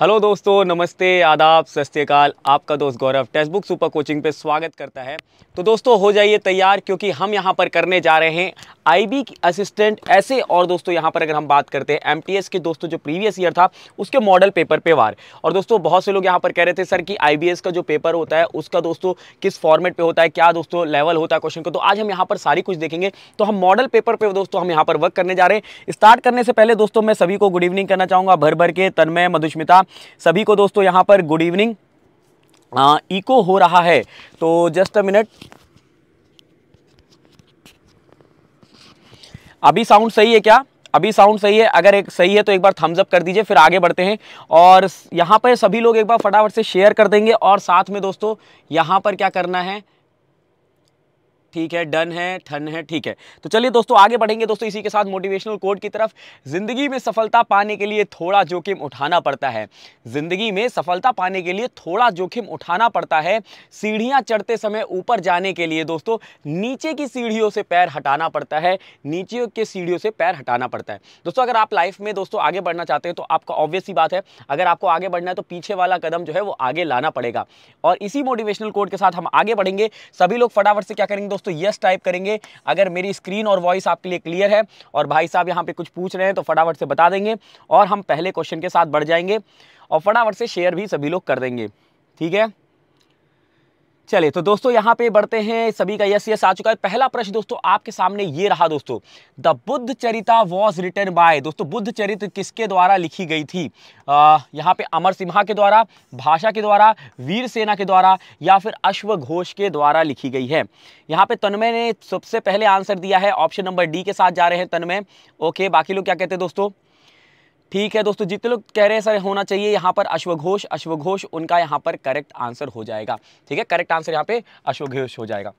Hello दोस्तों नमस्ते आदाब सत्यकाल आपका दोस्त Gaurav text book super coaching पे स्वागत करता है तो दोस्तों हो जाइए तैयार क्योंकि हम यहाँ पर करने जा रहे हैं आईबी की असिस्टेंट ऐसे और दोस्तों यहाँ पर अगर हम बात करते हैं एमटीएस के दोस्तों जो प्रीवियस ईयर था उसके मॉडल पेपर पे वार और दोस्तों बहुत से लोग यहाँ पर कह रहे थे सर कि आई का जो पेपर होता है उसका दोस्तों किस फॉर्मेट पर होता है क्या दोस्तों लेवल होता है क्वेश्चन को तो आज हम यहाँ पर सारी कुछ देखेंगे तो हम मॉडल पेपर पर दोस्तों हम यहाँ पर वर्क करने जा रहे हैं स्टार्ट करने से पहले दोस्तों मैं सभी को गुड इवनिंग करना चाहूँगा भर भर के तन्मय मधुस्मिता सभी को दोस्तों यहाँ पर गुड इवनिंग इको हो रहा है तो जस्ट अ मिनट अभी साउंड सही है क्या अभी साउंड सही है अगर एक सही है तो एक बार थम्स अप कर दीजिए फिर आगे बढ़ते हैं और यहाँ पर सभी लोग एक बार फटाफट से शेयर कर देंगे और साथ में दोस्तों यहाँ पर क्या करना है ठीक है डन है ठन है ठीक है तो चलिए दोस्तों आगे बढ़ेंगे दोस्तों इसी के साथ मोटिवेशनल कोड की तरफ ज़िंदगी में सफलता पाने के लिए थोड़ा जोखिम उठाना पड़ता है ज़िंदगी में सफलता पाने के लिए थोड़ा जोखिम उठाना पड़ता है सीढ़ियां चढ़ते समय ऊपर जाने के लिए दोस्तों नीचे की सीढ़ियों से पैर हटाना पड़ता है नीचे के सीढ़ियों से पैर हटाना पड़ता है दोस्तों अगर आप लाइफ में दोस्तों आगे बढ़ना चाहते हैं तो आपका ऑब्वियस ही बात है अगर आपको आगे बढ़ना है तो पीछे वाला कदम जो है वो आगे लाना पड़ेगा और इसी मोटिवेशनल कोड के साथ हम आगे बढ़ेंगे सभी लोग फटाफट से क्या करेंगे दोस्तों यस टाइप करेंगे अगर मेरी स्क्रीन और वॉइस आपके लिए क्लियर है और भाई साहब यहाँ पे कुछ पूछ रहे हैं तो फटाफट से बता देंगे और हम पहले क्वेश्चन के साथ बढ़ जाएंगे और फटाफट से शेयर भी सभी लोग कर देंगे ठीक है चलिए तो दोस्तों यहाँ पे बढ़ते हैं सभी का यस यस आ चुका है पहला प्रश्न दोस्तों आपके सामने ये रहा दोस्तों the Buddha Charita was written by दोस्तों बुद्ध चरित्र किसके द्वारा लिखी गई थी आ, यहाँ पे अमर सिम्हा के द्वारा भाषा के द्वारा वीर सेना के द्वारा या फिर अश्व घोष के द्वारा लिखी गई है यहाँ पे तन्मय ने सबसे पहले आंसर दिया है ऑप्शन नंबर डी के साथ जा रहे हैं तन्मय ओके बाकी लोग क्या कहते हैं दोस्तों ठीक है दोस्तों जितने लोग कह रहे हैं सर होना चाहिए यहाँ पर अश्वघोष अश्वघोष उनका यहाँ पर करेक्ट आंसर हो जाएगा ठीक है करेक्ट आंसर यहाँ पे अश्वघोष हो जाएगा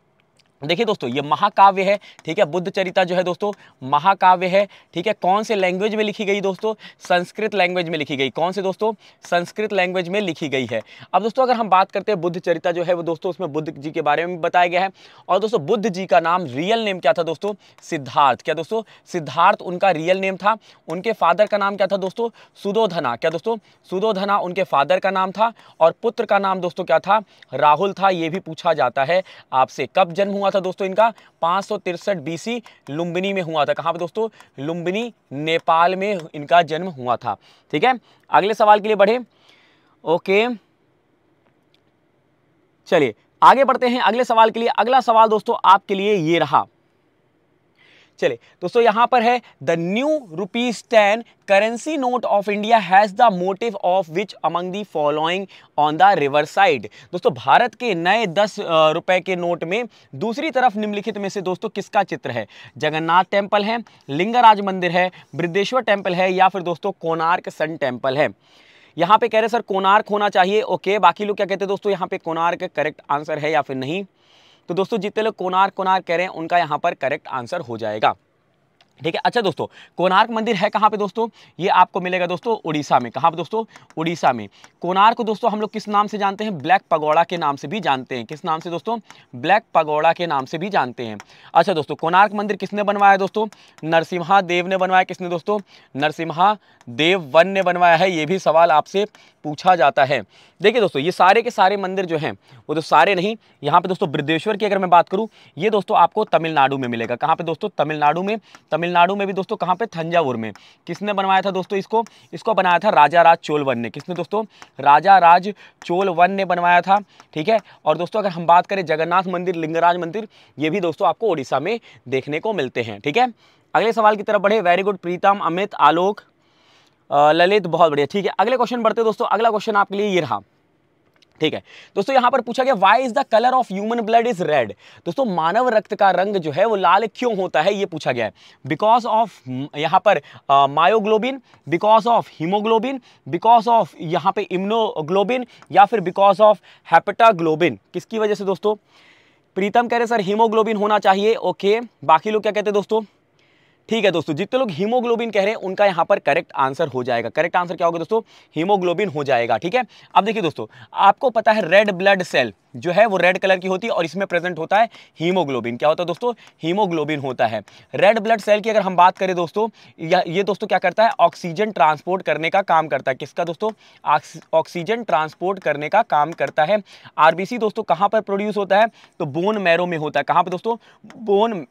देखिए दोस्तों ये महाकाव्य है ठीक है बुद्ध चरिता जो है दोस्तों महाकाव्य है ठीक है कौन से लैंग्वेज में लिखी गई दोस्तों संस्कृत लैंग्वेज में लिखी गई कौन से दोस्तों संस्कृत लैंग्वेज में लिखी गई है अब दोस्तों अगर हम बात करते हैं बुद्ध चरिता जो है वो दोस्तों उसमें बुद्ध जी के बारे में बताया गया है और दोस्तों बुद्ध जी का नाम रियल नेम क्या था दोस्तों सिद्धार्थ क्या दोस्तों सिद्धार्थ उनका रियल नेम था उनके फादर का नाम क्या था दोस्तों सुदोधना क्या दोस्तों सुदोधना उनके फादर का नाम था और पुत्र का नाम दोस्तों क्या था राहुल था ये भी पूछा जाता है आपसे कब जन्म हुआ हुआ था दोस्तों इनका पाँच सौ तिरसठ बीसी लुम्बिनी में हुआ था कहाँ पर दोस्तों लुम्बिनी नेपाल में इनका जन्म हुआ था ठीक है अगले सवाल के लिए बढ़े ओके चलिए आगे बढ़ते हैं अगले सवाल के लिए अगला सवाल दोस्तों आपके लिए ये रहा चले दोस्तों यहाँ पर है the new rupees ten currency note of India has the motive of which among the following on the river side दोस्तों भारत के नए दस रुपए के नोट में दूसरी तरफ निम्नलिखित में से दोस्तों किसका चित्र है जगन्नाथ टेम्पल है लिंगराज मंदिर है बृद्धेश्वर टेम्पल है या फिर दोस्तों कोनार्क सन टेम्पल है यहाँ पे कह रहे सर कोनार्क होना चाहिए ओके बाकी लोग क्या कहते हैं दोस्तों यहाँ पे कोनार्क करेक्ट आंसर है या फिर नहीं तो दोस्तों जितने लोग कोनार कोनार कह रहे हैं उनका यहाँ पर करेक्ट आंसर हो जाएगा ठीक है अच्छा दोस्तों कोणार्क मंदिर है कहाँ पे दोस्तों ये आपको मिलेगा दोस्तों उड़ीसा में कहाँ पे दोस्तों उड़ीसा में कोणार्क को दोस्तों हम लोग किस नाम से जानते हैं ब्लैक पगोड़ा के नाम से भी जानते हैं किस नाम से दोस्तों ब्लैक पगोड़ा के नाम से भी जानते हैं अच्छा दोस्तों कोणार्क मंदिर किसने बनवाया दोस्तों नरसिम्हा देव ने बनवाया किसने दोस्तों नरसिम्हा देव वन ने बनवाया है ये भी सवाल आपसे पूछा जाता है देखिए दोस्तों ये सारे के सारे मंदिर जो हैं वो तो सारे नहीं यहाँ पे दोस्तों बृद्धेश्वर की अगर मैं बात करूँ ये दोस्तों आपको तमिलनाडु में मिलेगा कहाँ पे दोस्तों तमिलनाडु में तमिलनाडु में भी दोस्तों कहाँ पे थंजावुर में किसने बनवाया था दोस्तों इसको इसको बनाया था राजा राज चोलवन ने किसने दोस्तों राजा राज चोलवन ने बनवाया था ठीक है और दोस्तों अगर हम बात करें जगन्नाथ मंदिर लिंगराज मंदिर ये भी दोस्तों आपको उड़ीसा में देखने को मिलते हैं ठीक है अगले सवाल की तरफ बढ़े वेरी गुड प्रीतम अमित आलोक ललित बहुत बढ़िया ठीक है अगले क्वेश्चन बढ़ते दोस्तों अगला क्वेश्चन आपके लिए ये रहा ठीक है दोस्तों यहां पर पूछा गया why is the colour of human blood is red दोस्तों मानव रक्त का रंग जो है वो लाल क्यों होता है ये पूछा गया है बिकॉज ऑफ यहां पर myoglobin because of haemoglobin because of यहां पे इम्नोग्लोबिन या फिर बिकॉज ऑफ हैपेटाग्लोबिन किसकी वजह से दोस्तों प्रीतम कह रहे सर हीमोग्लोबिन होना चाहिए ओके बाकी लोग क्या कहते हैं दोस्तों ठीक है दोस्तों जितने लोग हीमोग्लोबिन कह रहे हैं उनका यहाँ पर करेक्ट आंसर हो जाएगा करेक्ट आंसर क्या होगा दोस्तों हीमोग्लोबिन हो जाएगा ठीक है अब देखिए दोस्तों आपको पता है रेड ब्लड सेल जो है वो रेड कलर की होती है और इसमें प्रेजेंट होता है हीमोग्लोबिन क्या होता है दोस्तों हीमोग्लोबिन होता है रेड ब्लड सेल की अगर हम बात करें दोस्तों या ये दोस्तों क्या करता है ऑक्सीजन ट्रांसपोर्ट करने का काम करता है किसका दोस्तों ऑक्सीजन ट्रांसपोर्ट करने का काम करता है आरबीसी दोस्तों कहाँ पर प्रोड्यूस होता है तो बोन मैरो में होता है कहाँ पर दोस्तों बोन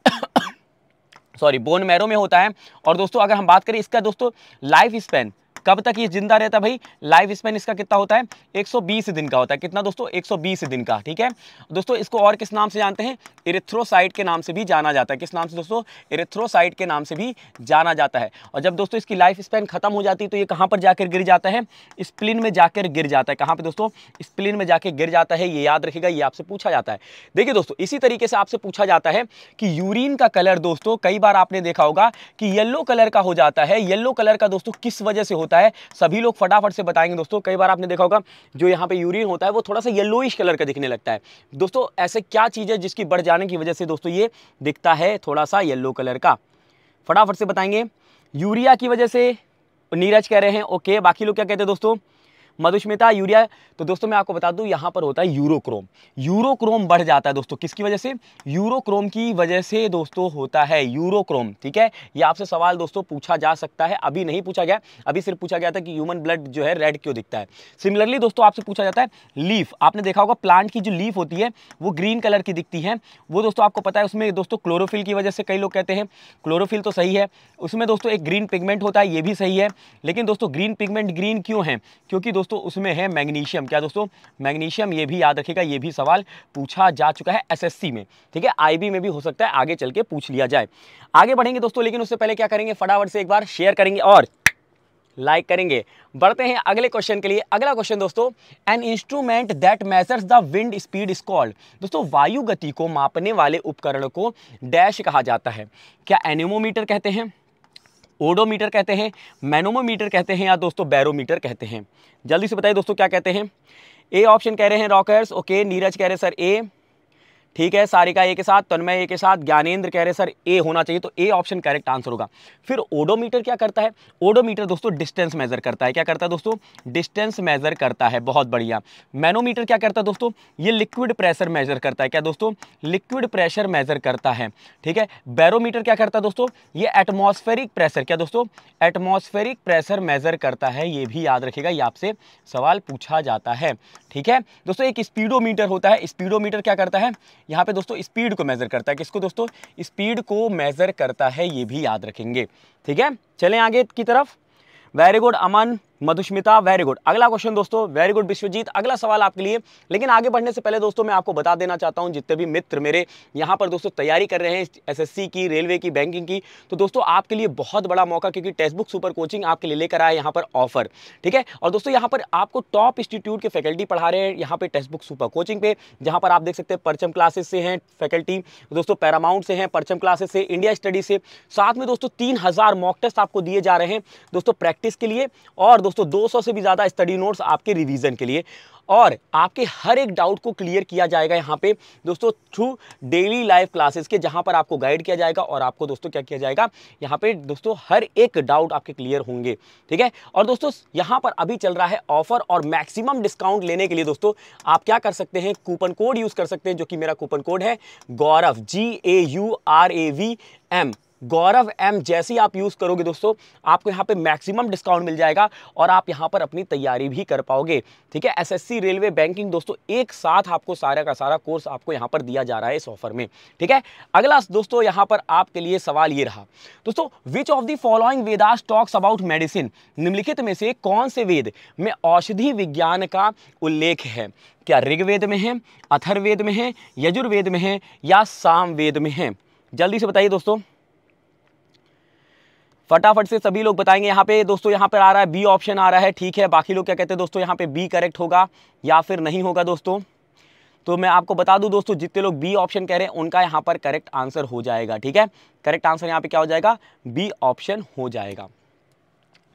सॉरी बोन मैरो में होता है और दोस्तों अगर हम बात करें इसका दोस्तों लाइफ स्पेन कब तक ये जिंदा रहता है भाई लाइफ स्पेन इसका कितना होता है 120 दिन का होता है कितना दोस्तों 120 दिन का ठीक है दोस्तों इसको और किस नाम से जानते हैं इरेथ्रोसाइट के नाम से भी जाना जाता है किस नाम से दोस्तों इरेथ्रोसाइट के नाम से भी जाना जाता है और जब दोस्तों इसकी लाइफ स्पेन खत्म हो जाती है तो ये कहाँ पर जाकर गिर जाता है स्प्लिन में जाकर गिर जाता है कहाँ पर दोस्तों स्प्लिन में जाकर गिर जाता है ये याद रखेगा ये आपसे पूछा जाता है देखिए दोस्तों इसी तरीके से आपसे पूछा जाता है कि यूरिन का कलर दोस्तों कई बार आपने देखा होगा कि येल्लो कलर का हो जाता है येल्लो कलर का दोस्तों किस वजह से होता होता है सभी लोग फटाफट से बताएंगे दोस्तों कई बार आपने देखा होगा जो यहाँ पे यूरिन होता है वो थोड़ा सा येलोइश कलर का दिखने लगता है दोस्तों ऐसे क्या चीज़ है जिसकी बढ़ जाने की वजह से दोस्तों ये दिखता है थोड़ा सा येल्लो कलर का फटाफट से बताएंगे यूरिया की वजह से नीरज कह रहे हैं ओके बाकी लोग क्या कहते हैं दोस्तों मधुस्मिता यूरिया तो दोस्तों मैं आपको बता दूं यहाँ पर होता है यूरोक्रोम यूरोक्रोम बढ़ जाता है दोस्तों किसकी वजह से यूरोक्रोम की वजह से दोस्तों होता है यूरोक्रोम ठीक है ये आपसे सवाल दोस्तों पूछा जा सकता है अभी नहीं पूछा गया अभी सिर्फ पूछा गया था कि ह्यूमन ब्लड जो है रेड क्यों दिखता है सिमिलरली दोस्तों आपसे पूछा जाता है लीफ आपने देखा होगा प्लांट की जो लीफ होती है वो ग्रीन कलर की दिखती है वो दोस्तों आपको पता है उसमें दोस्तों क्लोरोफिल की वजह से कई लोग कहते हैं क्लोरोफिल तो सही है उसमें दोस्तों एक ग्रीन पिगमेंट होता है ये भी सही है लेकिन दोस्तों ग्रीन पिगमेंट ग्रीन क्यों है क्योंकि दोस्तों दोस्तों उसमें है मैग्नीशियम क्या दोस्तों मैग्नीशियम ये भी याद रखेगा ये भी सवाल पूछा जा चुका है एसएससी में ठीक है आईबी में भी हो सकता है आगे चल के पूछ लिया जाए आगे बढ़ेंगे दोस्तों लेकिन उससे पहले क्या करेंगे फटाफट से एक बार शेयर करेंगे और लाइक like करेंगे बढ़ते हैं अगले क्वेश्चन के लिए अगला क्वेश्चन दोस्तों an instrument that measures the wind speed is called दोस्तों वायु गति को मापने वाले उपकरण को डैश कहा जाता है क्या एनिमोमीटर कहते हैं ओडोमीटर कहते हैं मैनोमोमीटर कहते हैं या दोस्तों बैरोमीटर कहते हैं जल्दी से बताइए दोस्तों क्या कहते हैं ए ऑप्शन कह रहे हैं रॉकर्स ओके नीरज कह रहे हैं सर ए ठीक है सारिका ए के साथ तन्मय ए के साथ ज्ञानेंद्र कह रहे सर ए होना चाहिए तो ए ऑप्शन करेक्ट आंसर होगा फिर ओडोमीटर क्या करता है ओडोमीटर दोस्तों डिस्टेंस मेजर करता है क्या करता है दोस्तों डिस्टेंस मेजर करता है बहुत बढ़िया मैनोमीटर क्या करता है दोस्तों ये लिक्विड प्रेशर मेजर करता है क्या दोस्तों लिक्विड प्रेशर मेजर करता है ठीक है बैरोमीटर क्या करता है दोस्तों ये एटमोस्फेरिक प्रेशर क्या दोस्तों एटमोस्फेरिक प्रेशर मेजर करता है ये भी याद रखेगा ये आपसे सवाल पूछा जाता है ठीक है दोस्तों एक स्पीडोमीटर होता है स्पीडोमीटर क्या करता है यहाँ पे दोस्तों स्पीड को मेज़र करता है किसको दोस्तों स्पीड को मेज़र करता है ये भी याद रखेंगे ठीक है चलें आगे की तरफ very good Aman Madhusmita very good अगला क्वेश्चन दोस्तों वेरी गुड विश्वजीत अगला सवाल आपके लिए लेकिन आगे बढ़ने से पहले दोस्तों मैं आपको बता देना चाहता हूं जितने भी मित्र मेरे यहाँ पर दोस्तों तैयारी कर रहे हैं एसएससी की रेलवे की बैंकिंग की तो दोस्तों आपके लिए बहुत बड़ा मौका क्योंकि टेक्स्ट बुक सुपर कोचिंग आपके लिए लेकर आए यहाँ पर ऑफर ठीक है और दोस्तों यहाँ पर आपको टॉप इंस्टीट्यूट के फैकल्टी पढ़ा रहे हैं यहाँ पर टेक्स्ट बुक सुपर कोचिंग पे जहाँ पर आप देख सकते हैं परचम क्लासेस से हैं फैकल्टी दोस्तों पैरामाउंट से हैं परचम क्लासेस से इंडिया स्टडी से साथ में दोस्तों तीन मॉक टेस्ट आपको दिए जा रहे हैं दोस्तों प्रैक्टिस के लिए और दोस्तों 200 से भी ज़्यादा स्टडी नोट्स आपके रिवीजन के लिए और आपके हर एक डाउट को क्लियर किया जाएगा यहाँ पे दोस्तों थ्रू डेली लाइव क्लासेस के जहाँ पर आपको गाइड किया जाएगा और आपको दोस्तों क्या किया जाएगा यहाँ पे दोस्तों हर एक डाउट आपके क्लियर होंगे ठीक है और दोस्तों यहाँ पर अभी चल रहा है ऑफर और मैक्सिमम डिस्काउंट लेने के लिए दोस्तों आप क्या कर सकते हैं कूपन कोड यूज़ कर सकते हैं जो कि मेरा कूपन कोड है Gaurav G A U R A V M Gaurav M जैसे ही आप यूज़ करोगे दोस्तों आपको यहाँ पे मैक्सिमम डिस्काउंट मिल जाएगा और आप यहाँ पर अपनी तैयारी भी कर पाओगे ठीक है एसएससी रेलवे बैंकिंग दोस्तों एक साथ आपको सारा का सारा कोर्स आपको यहाँ पर दिया जा रहा है इस ऑफर में ठीक है अगला दोस्तों यहाँ पर आपके लिए सवाल ये रहा दोस्तों which of the following Vedas talks about medicine निम्नलिखित में से कौन से वेद में औषधि विज्ञान का उल्लेख है क्या ऋग्वेद में है अथर्वेद में है यजुर्वेद में है या सामवेद में है जल्दी से बताइए दोस्तों फटाफट से सभी लोग बताएंगे यहाँ पे दोस्तों यहाँ पर आ रहा है बी ऑप्शन आ रहा है ठीक है बाकी लोग क्या कहते हैं दोस्तों यहाँ पे बी करेक्ट होगा या फिर नहीं होगा दोस्तों तो मैं आपको बता दूं दोस्तों जितने लोग बी ऑप्शन कह रहे हैं उनका यहाँ पर करेक्ट आंसर हो जाएगा ठीक है करेक्ट आंसर यहाँ पे क्या हो जाएगा बी ऑप्शन हो जाएगा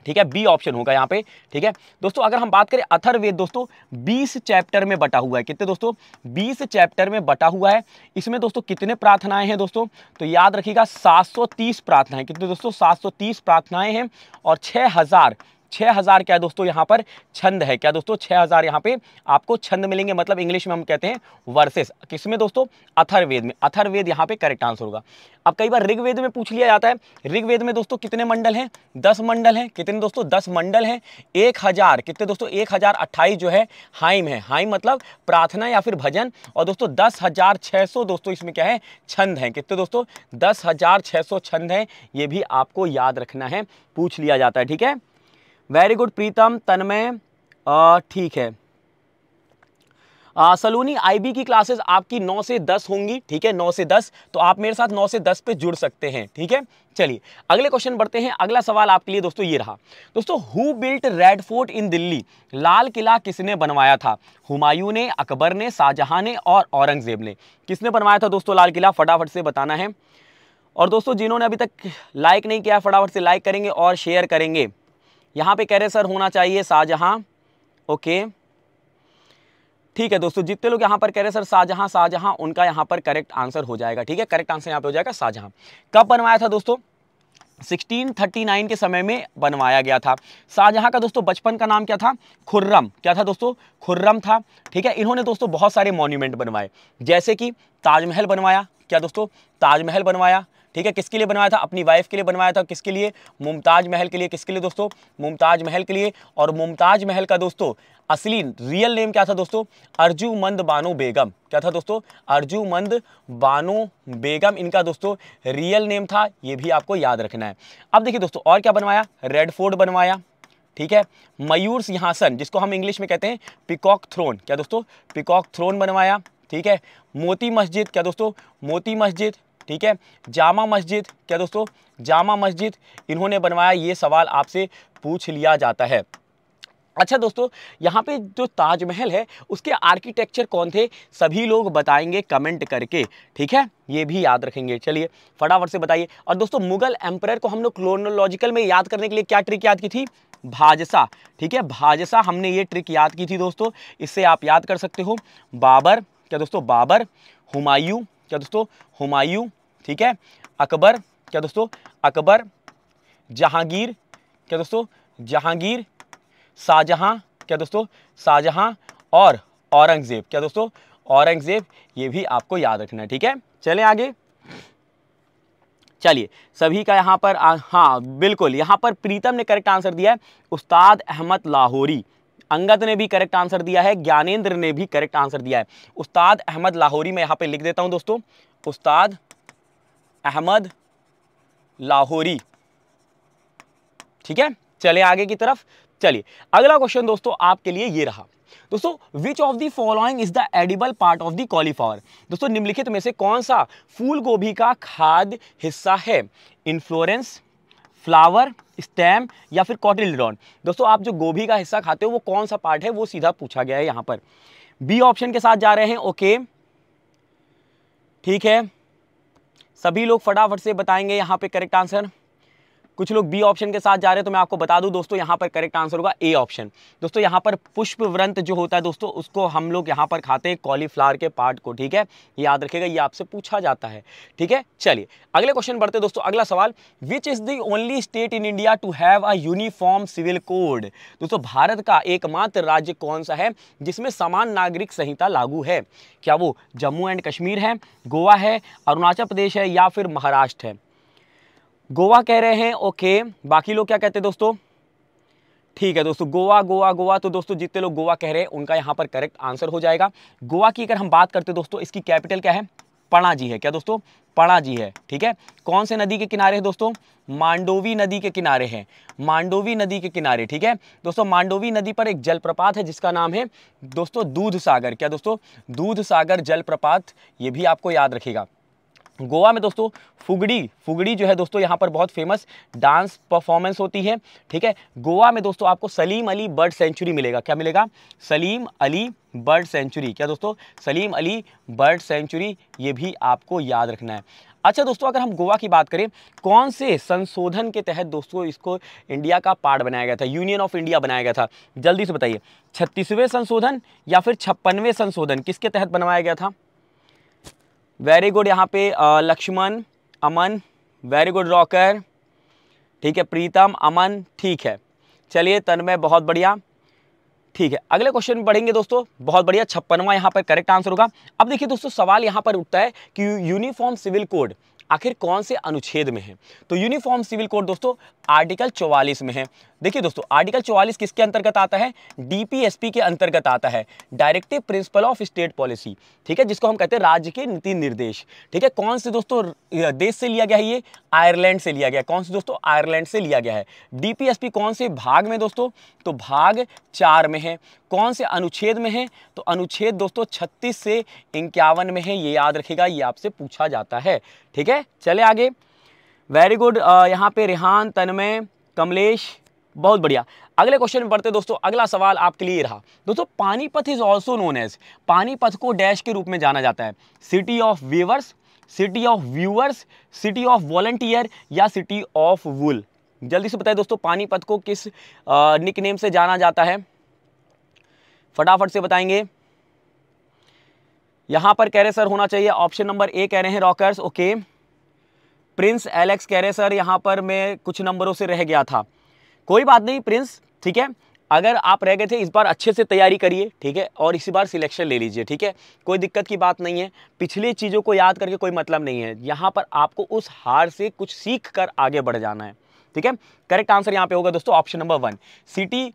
ठीक है बी ऑप्शन होगा यहाँ पे ठीक है दोस्तों अगर हम बात करें अथर्वेद दोस्तों 20 चैप्टर में बटा हुआ है कितने दोस्तों 20 चैप्टर में बटा हुआ है इसमें दोस्तों कितने प्रार्थनाएं हैं दोस्तों तो याद रखिएगा 730 प्रार्थनाएं कितने दोस्तों 730 प्रार्थनाएं हैं और 6000 छह हज़ार क्या है दोस्तों यहां पर छंद है क्या दोस्तों छह हज़ार यहाँ पे आपको छंद मिलेंगे मतलब इंग्लिश में हम कहते हैं वर्सेस किसमें दोस्तों अथर्वेद में अथर्वेद यहां पर करेक्ट आंसर होगा अब कई बार ऋग्वेद में पूछ लिया जाता है ऋग्वेद में दोस्तों कितने मंडल हैं दस मंडल हैं कितने दोस्तों दस मंडल हैं एक हज़ार कितने दोस्तों एक हज़ार अट्ठाईस जो है हाइम है हाइम मतलब प्रार्थना या फिर भजन और दोस्तों दस हज़ार छः सौ दोस्तों इसमें क्या है छंद हैं कितने दोस्तों दस हज़ार छः सौ छंद हैं ये भी आपको याद रखना है पूछ लिया जाता है ठीक है वेरी गुड प्रीतम तन्मय ठीक है सलोनी आईबी की क्लासेस आपकी 9 से 10 होंगी ठीक है 9 से 10 तो आप मेरे साथ 9 से 10 पे जुड़ सकते हैं ठीक है चलिए अगले क्वेश्चन बढ़ते हैं अगला सवाल आपके लिए दोस्तों ये रहा दोस्तों who built Red Fort in Delhi लाल किला किसने बनवाया था हुमायूं ने अकबर ने शाहजहां ने और औरंगजेब ने किसने बनवाया था दोस्तों लाल किला फटाफट से बताना है और दोस्तों जिन्होंने अभी तक लाइक नहीं किया फटाफट से लाइक करेंगे और शेयर करेंगे यहाँ पे कह रहे सर होना चाहिए शाहजहाँ ओके ठीक है दोस्तों जितने लोग यहाँ पर कह रहे सर शाहजहाँ शाहजहाँ उनका यहाँ पर करेक्ट आंसर हो जाएगा ठीक है करेक्ट आंसर यहाँ पे हो जाएगा शाहजहाँ कब बनवाया था दोस्तों 1639 के समय में बनवाया गया था शाहजहां का दोस्तों बचपन का नाम क्या था खुर्रम क्या था दोस्तों खुर्रम था ठीक है इन्होंने दोस्तों बहुत सारे मॉन्यूमेंट बनवाए जैसे कि ताजमहल बनवाया क्या दोस्तों ताजमहल बनवाया ठीक है किसके लिए बनवाया था अपनी वाइफ के लिए बनवाया था किसके लिए मुमताज महल के लिए किसके लिए दोस्तों मुमताज महल के लिए और मुमताज महल का दोस्तों असली रियल नेम क्या था दोस्तों अर्जुमंद बानो बेगम क्या था दोस्तों अर्जुमंद बानो बेगम इनका दोस्तों रियल नेम था ये भी आपको याद रखना है अब देखिए दोस्तों और क्या बनवाया रेड फोर्ट बनवाया ठीक है मयूर सिंहासन जिसको हम इंग्लिश में कहते हैं पिकॉक थ्रोन क्या दोस्तों पिकॉक थ्रोन बनवाया ठीक है मोती मस्जिद क्या दोस्तों मोती मस्जिद ठीक है जामा मस्जिद क्या दोस्तों जामा मस्जिद इन्होंने बनवाया ये सवाल आपसे पूछ लिया जाता है अच्छा दोस्तों यहाँ पे जो ताजमहल है उसके आर्किटेक्चर कौन थे सभी लोग बताएंगे कमेंट करके ठीक है ये भी याद रखेंगे चलिए फटाफट से बताइए और दोस्तों मुगल एम्प्रायर को हम लोग क्लोनोलॉजिकल में याद करने के लिए क्या ट्रिक याद की थी भाजसा ठीक है भाजसा हमने ये ट्रिक याद की थी दोस्तों इससे आप याद कर सकते हो बाबर क्या दोस्तों बाबर हुमायूं क्या दोस्तों हुमायूं ठीक है अकबर क्या दोस्तों अकबर जहांगीर क्या दोस्तों जहांगीर शाहजहां क्या दोस्तों शाहजहां और औरंगज़ेब क्या दोस्तों औरंगज़ेब ये भी आपको याद रखना है ठीक है चलें आगे चलिए सभी का यहाँ पर आ, हाँ बिल्कुल यहाँ पर प्रीतम ने करेक्ट आंसर दिया है उस्ताद अहमद लाहौरी अंगद ने भी करेक्ट आंसर दिया है ज्ञानेंद्र ने भी करेक्ट आंसर दिया है उस्ताद अहमद लाहौरी मैं यहाँ पे लिख देता हूँ दोस्तों उस्ताद अहमद लाहौरी ठीक है चले आगे की तरफ चलिए अगला क्वेश्चन दोस्तों आपके लिए ये रहा दोस्तों which of the following is the edible part of the cauliflower दोस्तों निम्नलिखित में से कौन सा फूल गोभी का खाद्य हिस्सा है इन्फ्लोरेंस फ्लावर स्टेम या फिर कॉटिलड्रॉन दोस्तों आप जो गोभी का हिस्सा खाते हो वो कौन सा पार्ट है वो सीधा पूछा गया है यहाँ पर बी ऑप्शन के साथ जा रहे हैं ओके ठीक है सभी लोग फटाफट से बताएंगे यहाँ पे करेक्ट आंसर कुछ लोग बी ऑप्शन के साथ जा रहे हैं तो मैं आपको बता दूं दोस्तों यहाँ पर करेक्ट आंसर होगा ए ऑप्शन दोस्तों यहाँ पर पुष्प व्रंत जो होता है दोस्तों उसको हम लोग यहाँ पर खाते हैं कॉलीफ्लावर के पार्ट को ठीक है याद रखेगा ये आपसे पूछा जाता है ठीक है चलिए अगले क्वेश्चन बढ़ते दोस्तों अगला सवाल which is the only state in India to have a uniform civil code दोस्तों भारत का एकमात्र राज्य कौन सा है जिसमें समान नागरिक संहिता लागू है क्या वो जम्मू एंड कश्मीर है गोवा है अरुणाचल प्रदेश है या फिर महाराष्ट्र है गोवा कह रहे हैं ओके बाकी लोग क्या कहते हैं दोस्तों ठीक है दोस्तों गोवा गोवा गोवा तो दोस्तों जितने लोग गोवा कह रहे हैं उनका यहाँ पर करेक्ट आंसर हो जाएगा गोवा की अगर हम बात करते हैं दोस्तों इसकी कैपिटल क्या है पणाजी है क्या दोस्तों पणाजी है ठीक है कौन से नदी के किनारे है दोस्तों मांडोवी नदी के किनारे है मांडोवी नदी के किनारे ठीक है दोस्तों मांडोवी नदी पर एक जलप्रपात है जिसका नाम है दोस्तों दूध सागर क्या दोस्तों दूध सागर जलप्रपात ये भी आपको याद रखेगा गोवा में दोस्तों फुगड़ी फुगड़ी जो है दोस्तों यहाँ पर बहुत फेमस डांस परफॉर्मेंस होती है ठीक है गोवा में दोस्तों आपको सलीम अली बर्ड सेंचुरी मिलेगा क्या मिलेगा सलीम अली बर्ड सेंचुरी क्या दोस्तों सलीम अली बर्ड सेंचुरी ये भी आपको याद रखना है अच्छा दोस्तों अगर हम गोवा की बात करें कौन से संशोधन के तहत दोस्तों इसको इंडिया का पार्ट बनाया गया था यूनियन ऑफ इंडिया बनाया गया था जल्दी से बताइए छत्तीसवें संशोधन या फिर छप्पनवें संशोधन किसके तहत बनवाया गया था वेरी गुड यहाँ पे Lakshman Aman very good Rocker ठीक है प्रीतम अमन ठीक है चलिए तन्मय बहुत बढ़िया ठीक है अगले क्वेश्चन में पढ़ेंगे दोस्तों बहुत बढ़िया छप्पनवा यहाँ पर करेक्ट आंसर होगा अब देखिए दोस्तों सवाल यहाँ पर उठता है कि यूनिफॉर्म सिविल कोड आखिर कौन से अनुच्छेद में है तो यूनिफॉर्म सिविल कोड दोस्तों आर्टिकल 44 में है देखिए दोस्तों आर्टिकल 44 किसके अंतर्गत आता है डीपीएसपी के अंतर्गत आता है directive principle of state policy ठीक है जिसको हम कहते हैं राज्य के नीति निर्देश ठीक है कौन से दोस्तों देश से लिया गया है ये आयरलैंड से लिया गया कौन से दोस्तों आयरलैंड से लिया गया है डीपीएसपी कौन से भाग में दोस्तों तो भाग चार में है कौन से अनुच्छेद में है तो अनुच्छेद दोस्तों छत्तीस से इक्यावन में है ये याद रखेगा ये आपसे पूछा जाता है ठीक है चले आगे वेरी गुड यहाँ पे रेहान तन्मय कमलेश बहुत बढ़िया अगले क्वेश्चन में पढ़ते दोस्तों अगला सवाल आपके लिए रहा दोस्तों Panipat is also known as Panipat को डैश के रूप में जाना जाता है city of weavers city of viewers city of volunteer या सिटी ऑफ वुल जल्दी से बताइए दोस्तों पानीपत को किस निक से जाना जाता है फटाफट से बताएंगे यहां पर कह रहे सर होना चाहिए ऑप्शन नंबर ए कह रहे हैं रॉकर्स ओके प्रिंस एलेक्स कह रहे सर यहाँ पर मैं कुछ नंबरों से रह गया था कोई बात नहीं प्रिंस ठीक है अगर आप रह गए थे इस बार अच्छे से तैयारी करिए ठीक है और इसी बार सिलेक्शन ले लीजिए ठीक है कोई दिक्कत की बात नहीं है पिछली चीज़ों को याद करके कोई मतलब नहीं है यहाँ पर आपको उस हार से कुछ सीख कर आगे बढ़ जाना है ठीक है करेक्ट आंसर यहाँ पे होगा दोस्तों option number one city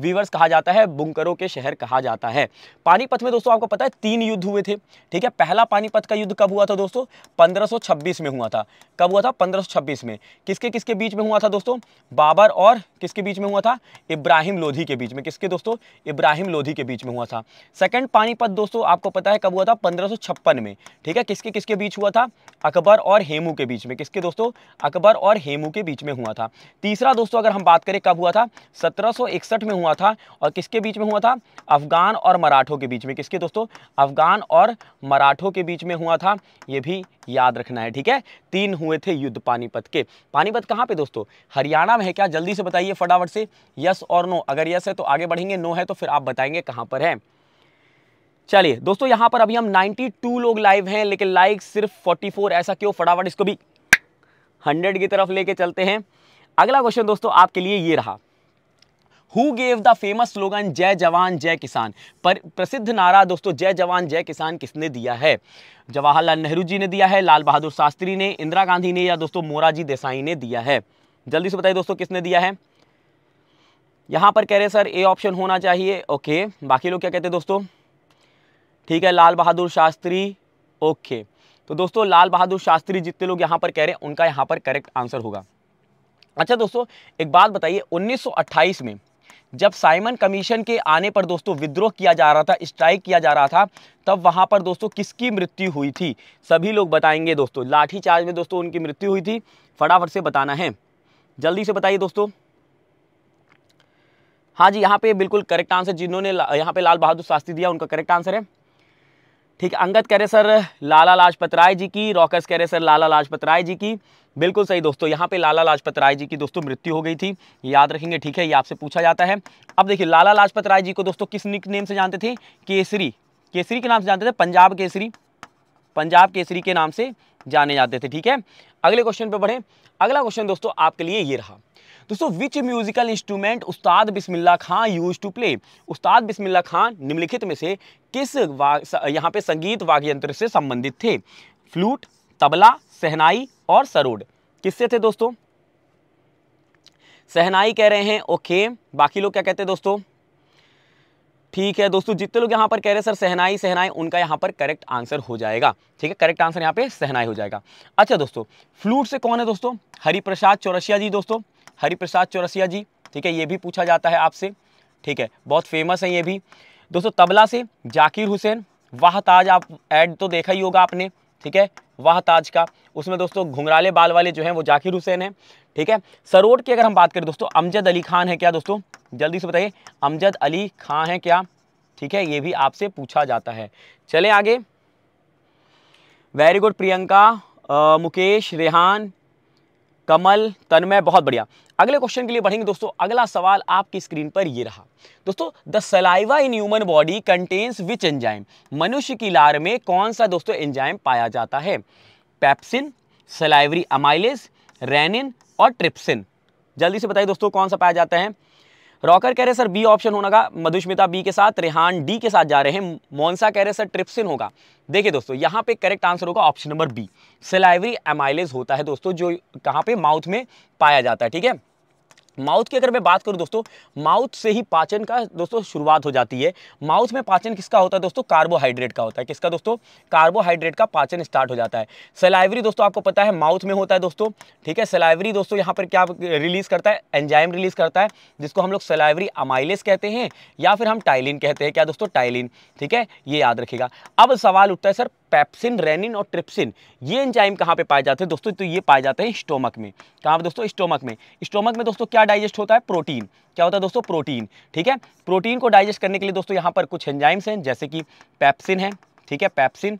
weavers कहा जाता है बुंकरों के शहर कहा जाता है पानीपत में दोस्तों आपको पता है तीन युद्ध हुए थे ठीक है पहला पानीपत का युद्ध कब हुआ था दोस्तों 1526 में हुआ था कब हुआ था 1526 में किसके किसके बीच में हुआ था दोस्तों बाबर और किसके बीच में हुआ था इब्राहिम लोधी के बीच में किसके दोस्तों इब्राहिम लोधी के बीच में हुआ था सेकेंड पानीपत दोस्तों आपको पता है कब हुआ था पंद्रह में ठीक है किसके किसके बीच हुआ था अकबर और हेमू के बीच में किसके दोस्तों अकबर और हेमू के बीच में हुआ था तीसरा दोस्तों अगर हम बात करें कब हुआ था 1761 में हुआ था और किसके बीच में हुआ था अफ़गान और मराठों के बीच में किसके दोस्तों अफ़गान और मराठों के बीच में हुआ था ये भी याद रखना है ठीक है तीन हुए थे युद्ध पानीपत के पानीपत कहाँ पे दोस्तों हरियाणा में है क्या जल्दी से बताइए फटाफट से यस और नो अगर यस है तो आगे बढ़ेंगे नो है तो फिर आप बताएंगे कहाँ पर है चलिए दोस्तों यहाँ पर अभी हम 92 लोग लाइव हैं लेकिन लाइक सिर्फ 44 ऐसा क्यों फटाफट इसको भी 100 की तरफ लेके चलते हैं अगला क्वेश्चन दोस्तों आपके लिए ये रहा who gave the famous slogan जय जवान जय किसान पर प्रसिद्ध नारा दोस्तों जय जवान जय किसान किसने दिया है जवाहरलाल नेहरू जी ने दिया है लाल बहादुर शास्त्री ने इंदिरा गांधी ने या दोस्तों मोराजी देसाई ने दिया है जल्दी से बताइए दोस्तों किसने दिया है यहाँ पर कह रहे सर ए ऑप्शन होना चाहिए ओके बाकी लोग क्या कहते हैं दोस्तों ठीक है लाल बहादुर शास्त्री ओके तो दोस्तों लाल बहादुर शास्त्री जितने लोग यहाँ पर कह रहे हैं उनका यहाँ पर करेक्ट आंसर होगा अच्छा दोस्तों एक बात बताइए 1928 में जब साइमन कमीशन के आने पर दोस्तों विद्रोह किया जा रहा था स्ट्राइक किया जा रहा था तब वहाँ पर दोस्तों किसकी मृत्यु हुई थी सभी लोग बताएंगे दोस्तों लाठी चार्ज में दोस्तों उनकी मृत्यु हुई थी फटाफट से बताना है जल्दी से बताइए दोस्तों हाँ जी यहाँ पे बिल्कुल करेक्ट आंसर जिन्होंने यहाँ पे लाल बहादुर शास्त्री दिया उनका करेक्ट आंसर है ठीक अंगद कह रहे सर लाला लाजपत राय जी की रॉकर्स कह रहे सर लाला लाजपत राय जी की बिल्कुल सही दोस्तों यहाँ पे लाला लाजपत राय जी की दोस्तों मृत्यु हो गई थी याद रखेंगे ठीक है ये आपसे पूछा जाता है अब देखिए लाला लाजपत राय जी को दोस्तों किस निक नेम से जानते थे केसरी केसरी के नाम से जानते थे पंजाब केसरी पंजाब केसरी के नाम से जाने जाते थे ठीक है अगले क्वेश्चन पर बढ़ें अगला क्वेश्चन दोस्तों आपके लिए ये रहा दोस्तों विच musical instrument Ustad Bismillah Khan use to play Ustad Bismillah Khan निम्नलिखित में से किस यहाँ पे संगीत वाग्यंत्र से संबंधित थे फ्लूट तबला सहनाई और सरोड किससे थे दोस्तों सहनाई कह रहे हैं ओके बाकी लोग क्या कहते हैं दोस्तों ठीक है दोस्तों जितने लोग यहाँ पर कह रहे हैं सर सहनाई सहनाई उनका यहाँ पर करेक्ट आंसर हो जाएगा ठीक है करेक्ट आंसर यहाँ पे सहनाई हो जाएगा अच्छा दोस्तों फ्लूट से कौन है दोस्तों हरिप्रसाद चौरसिया जी दोस्तों हरिप्रसाद चौरसिया जी ठीक है ये भी पूछा जाता है आपसे ठीक है बहुत फेमस है ये भी दोस्तों तबला से जाकिर हुसैन वाह ताज आप ऐड तो देखा ही होगा आपने ठीक है वाह ताज का उसमें दोस्तों घुंघराले बाल वाले जो हैं वो जाकिर हुसैन हैं ठीक है सरोड की अगर हम बात करें दोस्तों अमजद अली खान है क्या दोस्तों जल्दी से बताइए अमजद अली खां है क्या ठीक है ये भी आपसे पूछा जाता है चले आगे वेरी गुड प्रियंका मुकेश रेहान कमल तन्मय बहुत बढ़िया अगले क्वेश्चन के लिए बढ़ेंगे दोस्तों अगला सवाल आपकी स्क्रीन पर ये रहा दोस्तों the saliva in human body contains which enzyme मनुष्य की लार में कौन सा दोस्तों एंजाइम पाया जाता है पैप्सिन सलाइवरी अमाइलेज रेनिन और ट्रिप्सिन जल्दी से बताइए दोस्तों कौन सा पाया जाता है रॉकर कह रहे सर बी ऑप्शन होगा मधुस्मिता बी के साथ रेहान डी के साथ जा रहे हैं मोनसा कह रहे सर ट्रिप्सिन होगा देखिए दोस्तों यहाँ पे करेक्ट आंसर होगा option number B salivary amylase होता है दोस्तों जो कहाँ पे माउथ में पाया जाता है ठीक है माउथ की अगर मैं बात करूं दोस्तों माउथ से ही पाचन का दोस्तों शुरुआत हो जाती है माउथ में पाचन किसका होता है दोस्तों कार्बोहाइड्रेट का होता है किसका दोस्तों कार्बोहाइड्रेट का पाचन स्टार्ट हो जाता है सलाइवरी दोस्तों आपको पता है माउथ में होता है दोस्तों ठीक है सलाइवरी दोस्तों यहाँ पर क्या रिलीज़ करता है एंजाइम रिलीज़ करता है जिसको हम लोग सलाइवरी अमाइलिस कहते हैं या फिर हम टाइलिन कहते हैं क्या दोस्तों टाइलिन ठीक है ये याद रखेगा अब सवाल उठता है सर पैप्सिन रेनिन और ट्रिप्सिन ये एंजाइम कहाँ पे पाए जाते हैं दोस्तों तो ये पाए जाते हैं स्टोमक में कहाँ पे दोस्तों स्टोमक में स्टोमक में दोस्तों क्या डाइजेस्ट होता है प्रोटीन क्या होता है दोस्तों प्रोटीन ठीक है प्रोटीन को डाइजेस्ट करने के लिए दोस्तों यहाँ पर कुछ एंजाइम्स हैं जैसे कि पैप्सिन है ठीक है पैप्सिन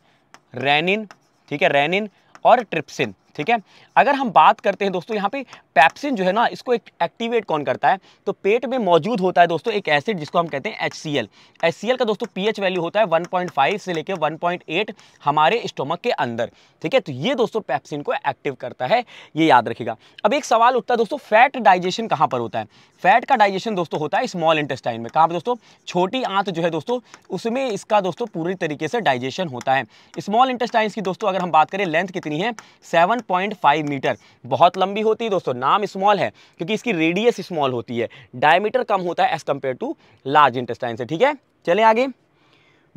रेनिन ठीक है रेनिन और ट्रिप्सिन ठीक है अगर हम बात करते हैं दोस्तों यहाँ पे पैप्सिन जो है ना इसको एक एक्टिवेट कौन करता है तो पेट में मौजूद होता है दोस्तों एक एसिड जिसको हम कहते हैं एच एच का दोस्तों पीएच वैल्यू होता है 1.5 से लेकर 1.8 हमारे स्टोमक के अंदर ठीक है तो ये दोस्तों पैप्सिन को एक्टिव करता है ये याद रखेगा अब एक सवाल उठता है दोस्तों फैट डाइजेशन कहाँ पर होता है फैट का डाइजेशन दोस्तों होता है स्मॉल इंटेस्टाइन में कहाँ पर दोस्तों छोटी आंत जो है दोस्तों उसमें इसका दोस्तों पूरी तरीके से डाइजेशन होता है स्मॉल इंटेस्टाइन की दोस्तों अगर हम बात करें लेंथ कितनी है सेवन 8.5 मीटर बहुत लंबी होती है दोस्तों नाम स्मॉल है क्योंकि इसकी रेडियस स्मॉल होती है डायमीटर कम होता है as compare to large intestine से ठीक है चले आगे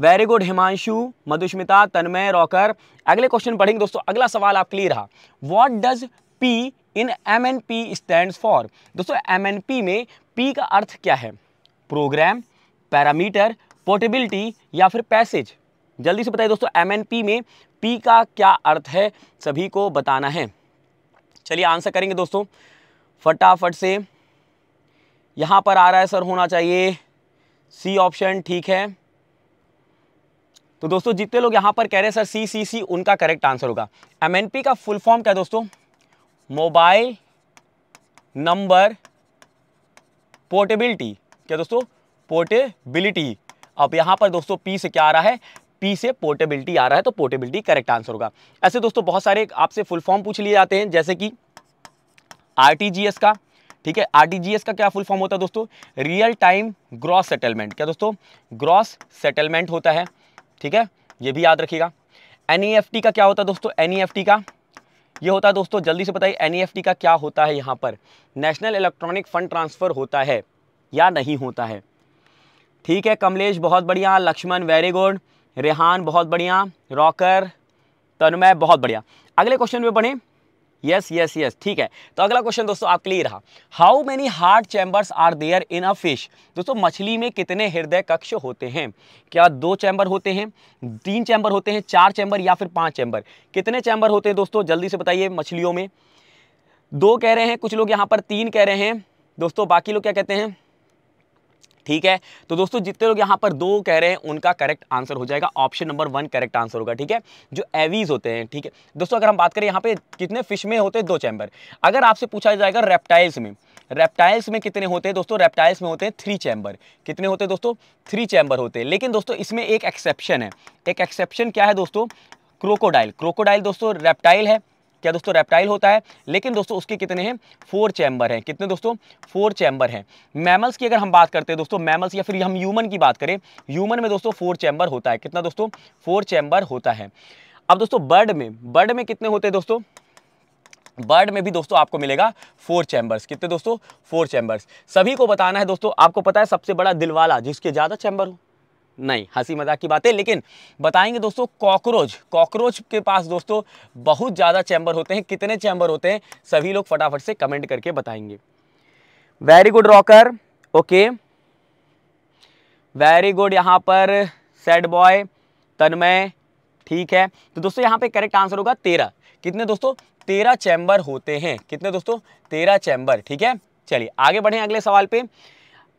very good Himanshu Madhusmita Tanmay Rocker अगले क्वेश्चन पढ़ेंगे दोस्तों अगला सवाल आपके लिए रहा what does P in M N P stand for दोस्तों एम एन पी में पी का अर्थ क्या है प्रोग्राम पैरामीटर पोर्टेबिलिटी या फिर पैसेज जल्दी से बताइए दोस्तों एम एन पी में पी का क्या अर्थ है सभी को बताना है चलिए आंसर करेंगे दोस्तों फटाफट से यहाँ पर आ रहा है सर होना चाहिए सी ऑप्शन ठीक है तो दोस्तों जितने लोग यहाँ पर कह रहे हैं सर सी सी सी उनका करेक्ट आंसर होगा एमएनपी का फुल फॉर्म क्या है दोस्तों मोबाइल नंबर पोर्टेबिलिटी क्या दोस्तों पोर्टेबिलिटी अब यहाँ पर दोस्तों पी से क्या आ रहा है पी से पोर्टेबिलिटी आ रहा है तो पोर्टेबिलिटी करेक्ट आंसर होगा ऐसे दोस्तों बहुत सारे आपसे फुल फॉर्म पूछ लिए जाते हैं जैसे कि आर का ठीक है आर का क्या फुल फॉर्म होता है दोस्तों रियल टाइम ग्रॉस सेटलमेंट क्या दोस्तों ग्रॉस सेटलमेंट होता है ठीक है ये भी याद रखिएगा एन e का क्या होता है दोस्तों एन e का ये होता है दोस्तों जल्दी से बताइए एन e का क्या होता है यहाँ पर नेशनल इलेक्ट्रॉनिक फंड ट्रांसफ़र होता है या नहीं होता है ठीक है कमलेश बहुत बढ़िया लक्ष्मण वेरी गुड रेहान बहुत बढ़िया रॉकर तनमय बहुत बढ़िया अगले क्वेश्चन में पढ़ें यस यस यस ठीक है तो अगला क्वेश्चन दोस्तों आपके लिए रहा how many heart chambers are there in a fish दोस्तों मछली में कितने हृदय कक्ष होते हैं क्या दो चैम्बर होते हैं तीन चैम्बर होते हैं चार चैम्बर या फिर पांच चैम्बर कितने चैम्बर होते हैं दोस्तों जल्दी से बताइए मछलियों में दो कह रहे हैं कुछ लोग यहाँ पर तीन कह रहे हैं दोस्तों बाकी लोग क्या कहते हैं ठीक है तो दोस्तों जितने लोग यहां पर दो कह रहे हैं उनका करेक्ट आंसर हो जाएगा option number one correct answer होगा ठीक है जो एवीज होते हैं ठीक है दोस्तों अगर हम बात करें यहां पे कितने फिश में होते हैं दो चैम्बर अगर आपसे पूछा जाएगा रेप्टाइल्स में रेप्टाइल्स में कितने होते हैं दोस्तों रेप्टाइल्स में होते हैं थ्री चैम्बर कितने होते हैं दोस्तों थ्री चैम्बर होते हैं लेकिन दोस्तों इसमें एक एक्सेप्शन है एक एक्सेप्शन क्या है दोस्तों क्रोकोडाइल क्रोकोडाइल दोस्तों रेप्टाइल है क्या दोस्तों रेप्टाइल होता है लेकिन दोस्तों उसके कितने हैं फोर चैम्बर हैं कितने दोस्तों फोर चैम्बर हैं मैमल्स की अगर हम बात करते हैं दोस्तों मैमल्स या फिर हम ह्यूमन की बात करें ह्यूमन में दोस्तों फोर चैम्बर होता है कितना दोस्तों फोर चैम्बर होता है अब दोस्तों बर्ड में बर्ड में कितने होते हैं दोस्तों बर्ड में भी दोस्तों आपको मिलेगा फोर चैम्बर्स कितने दोस्तों फोर चैम्बर्स सभी को बताना है दोस्तों आपको पता है सबसे बड़ा दिलवाला जिसके ज़्यादा चैम्बर हो नहीं हंसी मजाक की बात है लेकिन बताएंगे दोस्तों कॉकरोच कॉकरोच के पास दोस्तों बहुत ज़्यादा चैम्बर होते हैं कितने चैम्बर होते हैं सभी लोग फटाफट से कमेंट करके बताएंगे very good rocker okay very good यहाँ पर सेड बॉय तन्मय ठीक है तो दोस्तों यहाँ पे करेक्ट आंसर होगा तेरह कितने दोस्तों तेरह चैम्बर होते हैं कितने दोस्तों तेरह चैम्बर ठीक है चलिए आगे बढ़ें अगले सवाल पे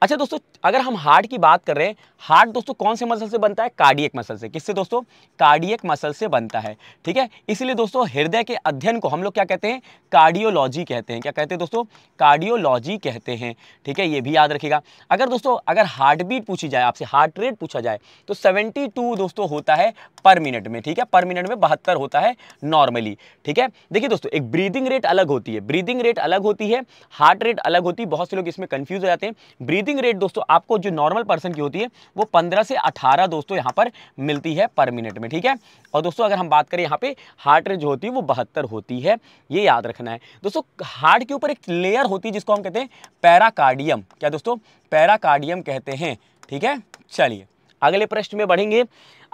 अच्छा दोस्तों अगर हम हार्ट की बात कर रहे हैं हार्ट दोस्तों कौन से मसल से बनता है कार्डियक मसल से किससे दोस्तों कार्डियक मसल से बनता है ठीक है इसलिए दोस्तों हृदय के अध्ययन को हम लोग क्या कहते हैं कार्डियोलॉजी कहते हैं क्या कहते हैं दोस्तों कार्डियोलॉजी कहते हैं ठीक है ये भी याद रखेगा अगर दोस्तों अगर हार्ट बीट पूछी जाए आपसे हार्ट रेट पूछा जाए तो सेवेंटी दोस्तों होता है पर मिनट में ठीक है पर मिनट में बहत्तर होता है नॉर्मली ठीक है देखिए दोस्तों एक ब्रीदिंग रेट अलग होती है ब्रीदिंग रेट अलग होती है हार्ट रेट अलग होती है बहुत से लोग इसमें कन्फ्यूज हो जाते हैं ब्रीदिंग मीटिंग रेट दोस्तों आपको जो नॉर्मल पर्सन की होती है वो पंद्रह से अठारह दोस्तों यहाँ पर मिलती है पर मिनट में ठीक है और दोस्तों अगर हम बात करें यहाँ पे हार्ट रेट जो होती है वो बहत्तर होती है ये याद रखना है दोस्तों हार्ट के ऊपर एक लेयर होती है जिसको हम कहते हैं पैराकार्डियम क्या दोस्तों पैराकार्डियम कहते हैं ठीक है चलिए अगले प्रश्न में बढ़ेंगे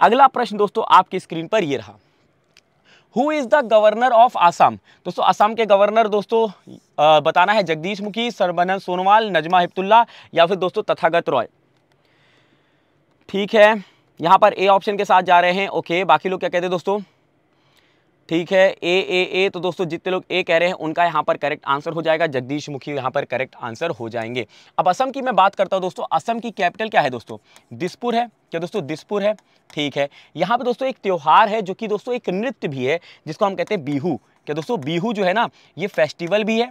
अगला प्रश्न दोस्तों आपकी स्क्रीन पर ये रहा who is the governor of Assam दोस्तों आसाम के गवर्नर दोस्तों बताना है जगदीश मुखी सर्वानंद सोनोवाल नजमा हिप्तुल्ला या फिर दोस्तों तथागत रॉय ठीक है यहाँ पर ए ऑप्शन के साथ जा रहे हैं ओके बाकी लोग क्या कहते हैं दोस्तों ठीक है ए ए ए तो दोस्तों जितने लोग ए कह रहे हैं उनका यहाँ पर करेक्ट आंसर हो जाएगा जगदीश मुखी यहाँ पर करेक्ट आंसर हो जाएंगे अब असम की मैं बात करता हूँ दोस्तों असम की कैपिटल क्या है दोस्तों दिसपुर है क्या दोस्तों दिसपुर है ठीक है यहाँ पर दोस्तों एक त्यौहार है जो कि दोस्तों एक नृत्य भी है जिसको हम कहते हैं बीहू क्या दोस्तों बीहू जो है ना ये फेस्टिवल भी है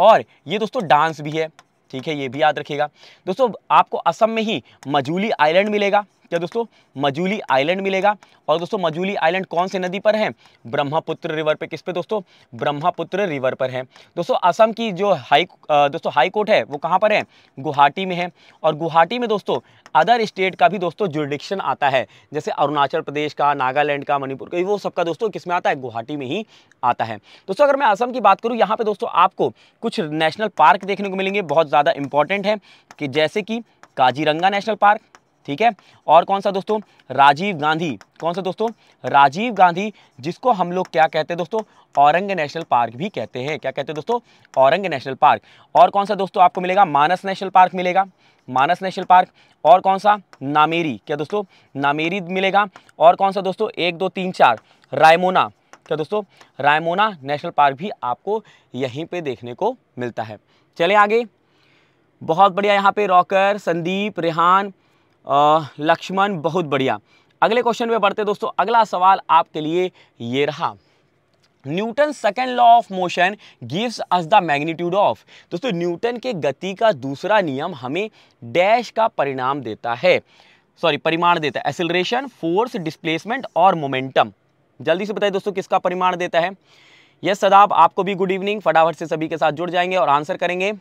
और ये दोस्तों डांस भी है ठीक है ये भी याद रखिएगा दोस्तों आपको असम में ही मजूली आइलैंड मिलेगा क्या दोस्तों मजूली आइलैंड मिलेगा और दोस्तों मजूली आइलैंड कौन से नदी पर है ब्रह्मपुत्र रिवर पर किस पे दोस्तों ब्रह्मपुत्र रिवर पर है दोस्तों असम की जो हाई दोस्तों हाई कोर्ट है वो कहाँ पर है गुवाहाटी में है और गुवाहाटी में दोस्तों अदर स्टेट का भी दोस्तों जुडिक्शन आता है जैसे अरुणाचल प्रदेश का नागालैंड का मणिपुर का वो सबका दोस्तों किस में आता है गुवाहाटी में ही आता है दोस्तों अगर मैं असम की बात करूँ यहाँ पर दोस्तों आपको कुछ नेशनल पार्क देखने को मिलेंगे बहुत ज़्यादा इंपॉर्टेंट है कि जैसे कि काजीरंगा नेशनल पार्क ठीक है और कौन सा दोस्तों राजीव गांधी कौन सा दोस्तों राजीव गांधी जिसको हम लोग क्या कहते हैं दोस्तों औरंग नेशनल पार्क भी कहते हैं क्या कहते हैं दोस्तों औरंग नेशनल पार्क और कौन सा दोस्तों आपको मिलेगा मानस नेशनल पार्क मिलेगा मानस नेशनल पार्क और कौन सा नामेरी क्या दोस्तों नामेरी मिलेगा और कौन सा दोस्तों एक दो तीन चार रायमोना क्या दोस्तों रायमोना नेशनल पार्क भी आपको यहीं पे देखने को मिलता है चले आगे बहुत बढ़िया यहाँ पे रॉकर संदीप रेहान लक्ष्मण बहुत बढ़िया अगले क्वेश्चन पे बढ़ते दोस्तों अगला सवाल आपके लिए ये रहा Newton second law of motion gives us the magnitude of दोस्तों न्यूटन के गति का दूसरा नियम हमें डैश का परिणाम देता है सॉरी परिमाण देता है एसिलरेशन फोर्स डिस्प्लेसमेंट और मोमेंटम जल्दी से बताइए दोस्तों किसका परिमाण देता है यस सदाब आपको भी गुड इवनिंग फटाफट से सभी के साथ जुड़ जाएंगे और आंसर करेंगे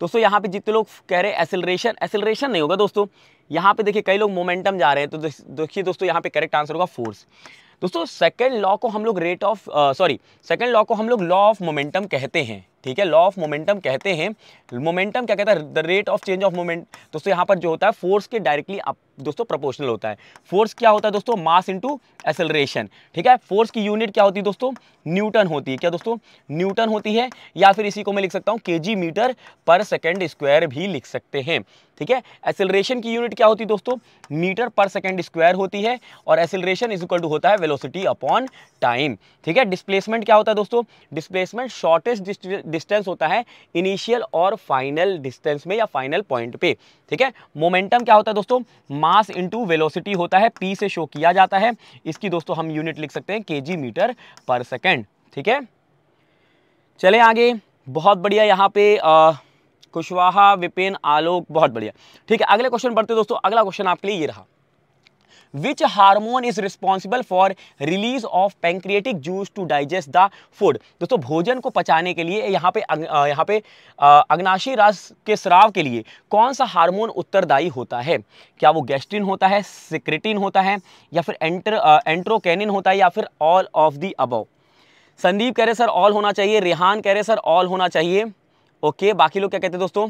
दोस्तों यहाँ पे जितने लोग कह रहे हैं एसिलरेशन एसिलरेशन नहीं होगा दोस्तों यहाँ पे देखिए कई लोग मोमेंटम जा रहे हैं तो देखिए दोस्तों यहाँ पे करेक्ट आंसर होगा फोर्स दोस्तों सेकेंड लॉ को हम लोग rate of sorry second law को हम लोग लॉ ऑफ मोमेंटम कहते हैं ठीक है लॉ ऑफ मोमेंटम कहते हैं मोमेंटम क्या कहता है the rate of change of moment दोस्तों यहाँ पर जो होता है फोर्स के डायरेक्टली आप दोस्तों प्रोपोर्शनल होता है फोर्स क्या होता है दोस्तों मास इनटू एसेलरेशन ठीक है फोर्स की यूनिट क्या होती है दोस्तों न्यूटन होती है क्या दोस्तों न्यूटन होती है या फिर इसी को मैं लिख सकता हूँ के मीटर पर सेकेंड स्क्वायर भी लिख सकते हैं ठीक है एसेलरेशन की यूनिट क्या होती है दोस्तों मीटर पर सेकेंड स्क्वायर होती है और एसेलरेशन इज इक्वल टू होता है वेलोसिटी अपॉन टाइम ठीक है डिस्प्लेसमेंट क्या होता है दोस्तों डिस्प्लेसमेंट शॉर्टेस्ट डिस्टेंस होता है इनिशियल और फाइनल डिस्टेंस में या फाइनल पॉइंट पे ठीक है मोमेंटम क्या होता है दोस्तों मास इनटू वेलोसिटी होता है पी से शो किया जाता है इसकी दोस्तों हम यूनिट लिख सकते हैं के मीटर पर सेकेंड ठीक है चले आगे बहुत बढ़िया यहाँ पे आ, कुशवाहा विपिन आलोक बहुत बढ़िया ठीक है अगले क्वेश्चन बढ़ते दोस्तों अगला क्वेश्चन आपके लिए ये रहा which hormone is responsible for release of pancreatic juice to digest the food दोस्तों भोजन को पचाने के लिए यहाँ पे यहाँ पे अग्नाशी रस के स्राव के लिए कौन सा हार्मोन उत्तरदायी होता है क्या वो गैस्ट्रिन होता है सिक्रेटिन होता है या फिर एंट्र एंट्रोकैनिन होता है या फिर all of the above Sandeep कह रहे सर ऑल होना चाहिए रेहान कह रहे सर ऑल होना चाहिए ओके बाकी लोग क्या कहते हैं दोस्तों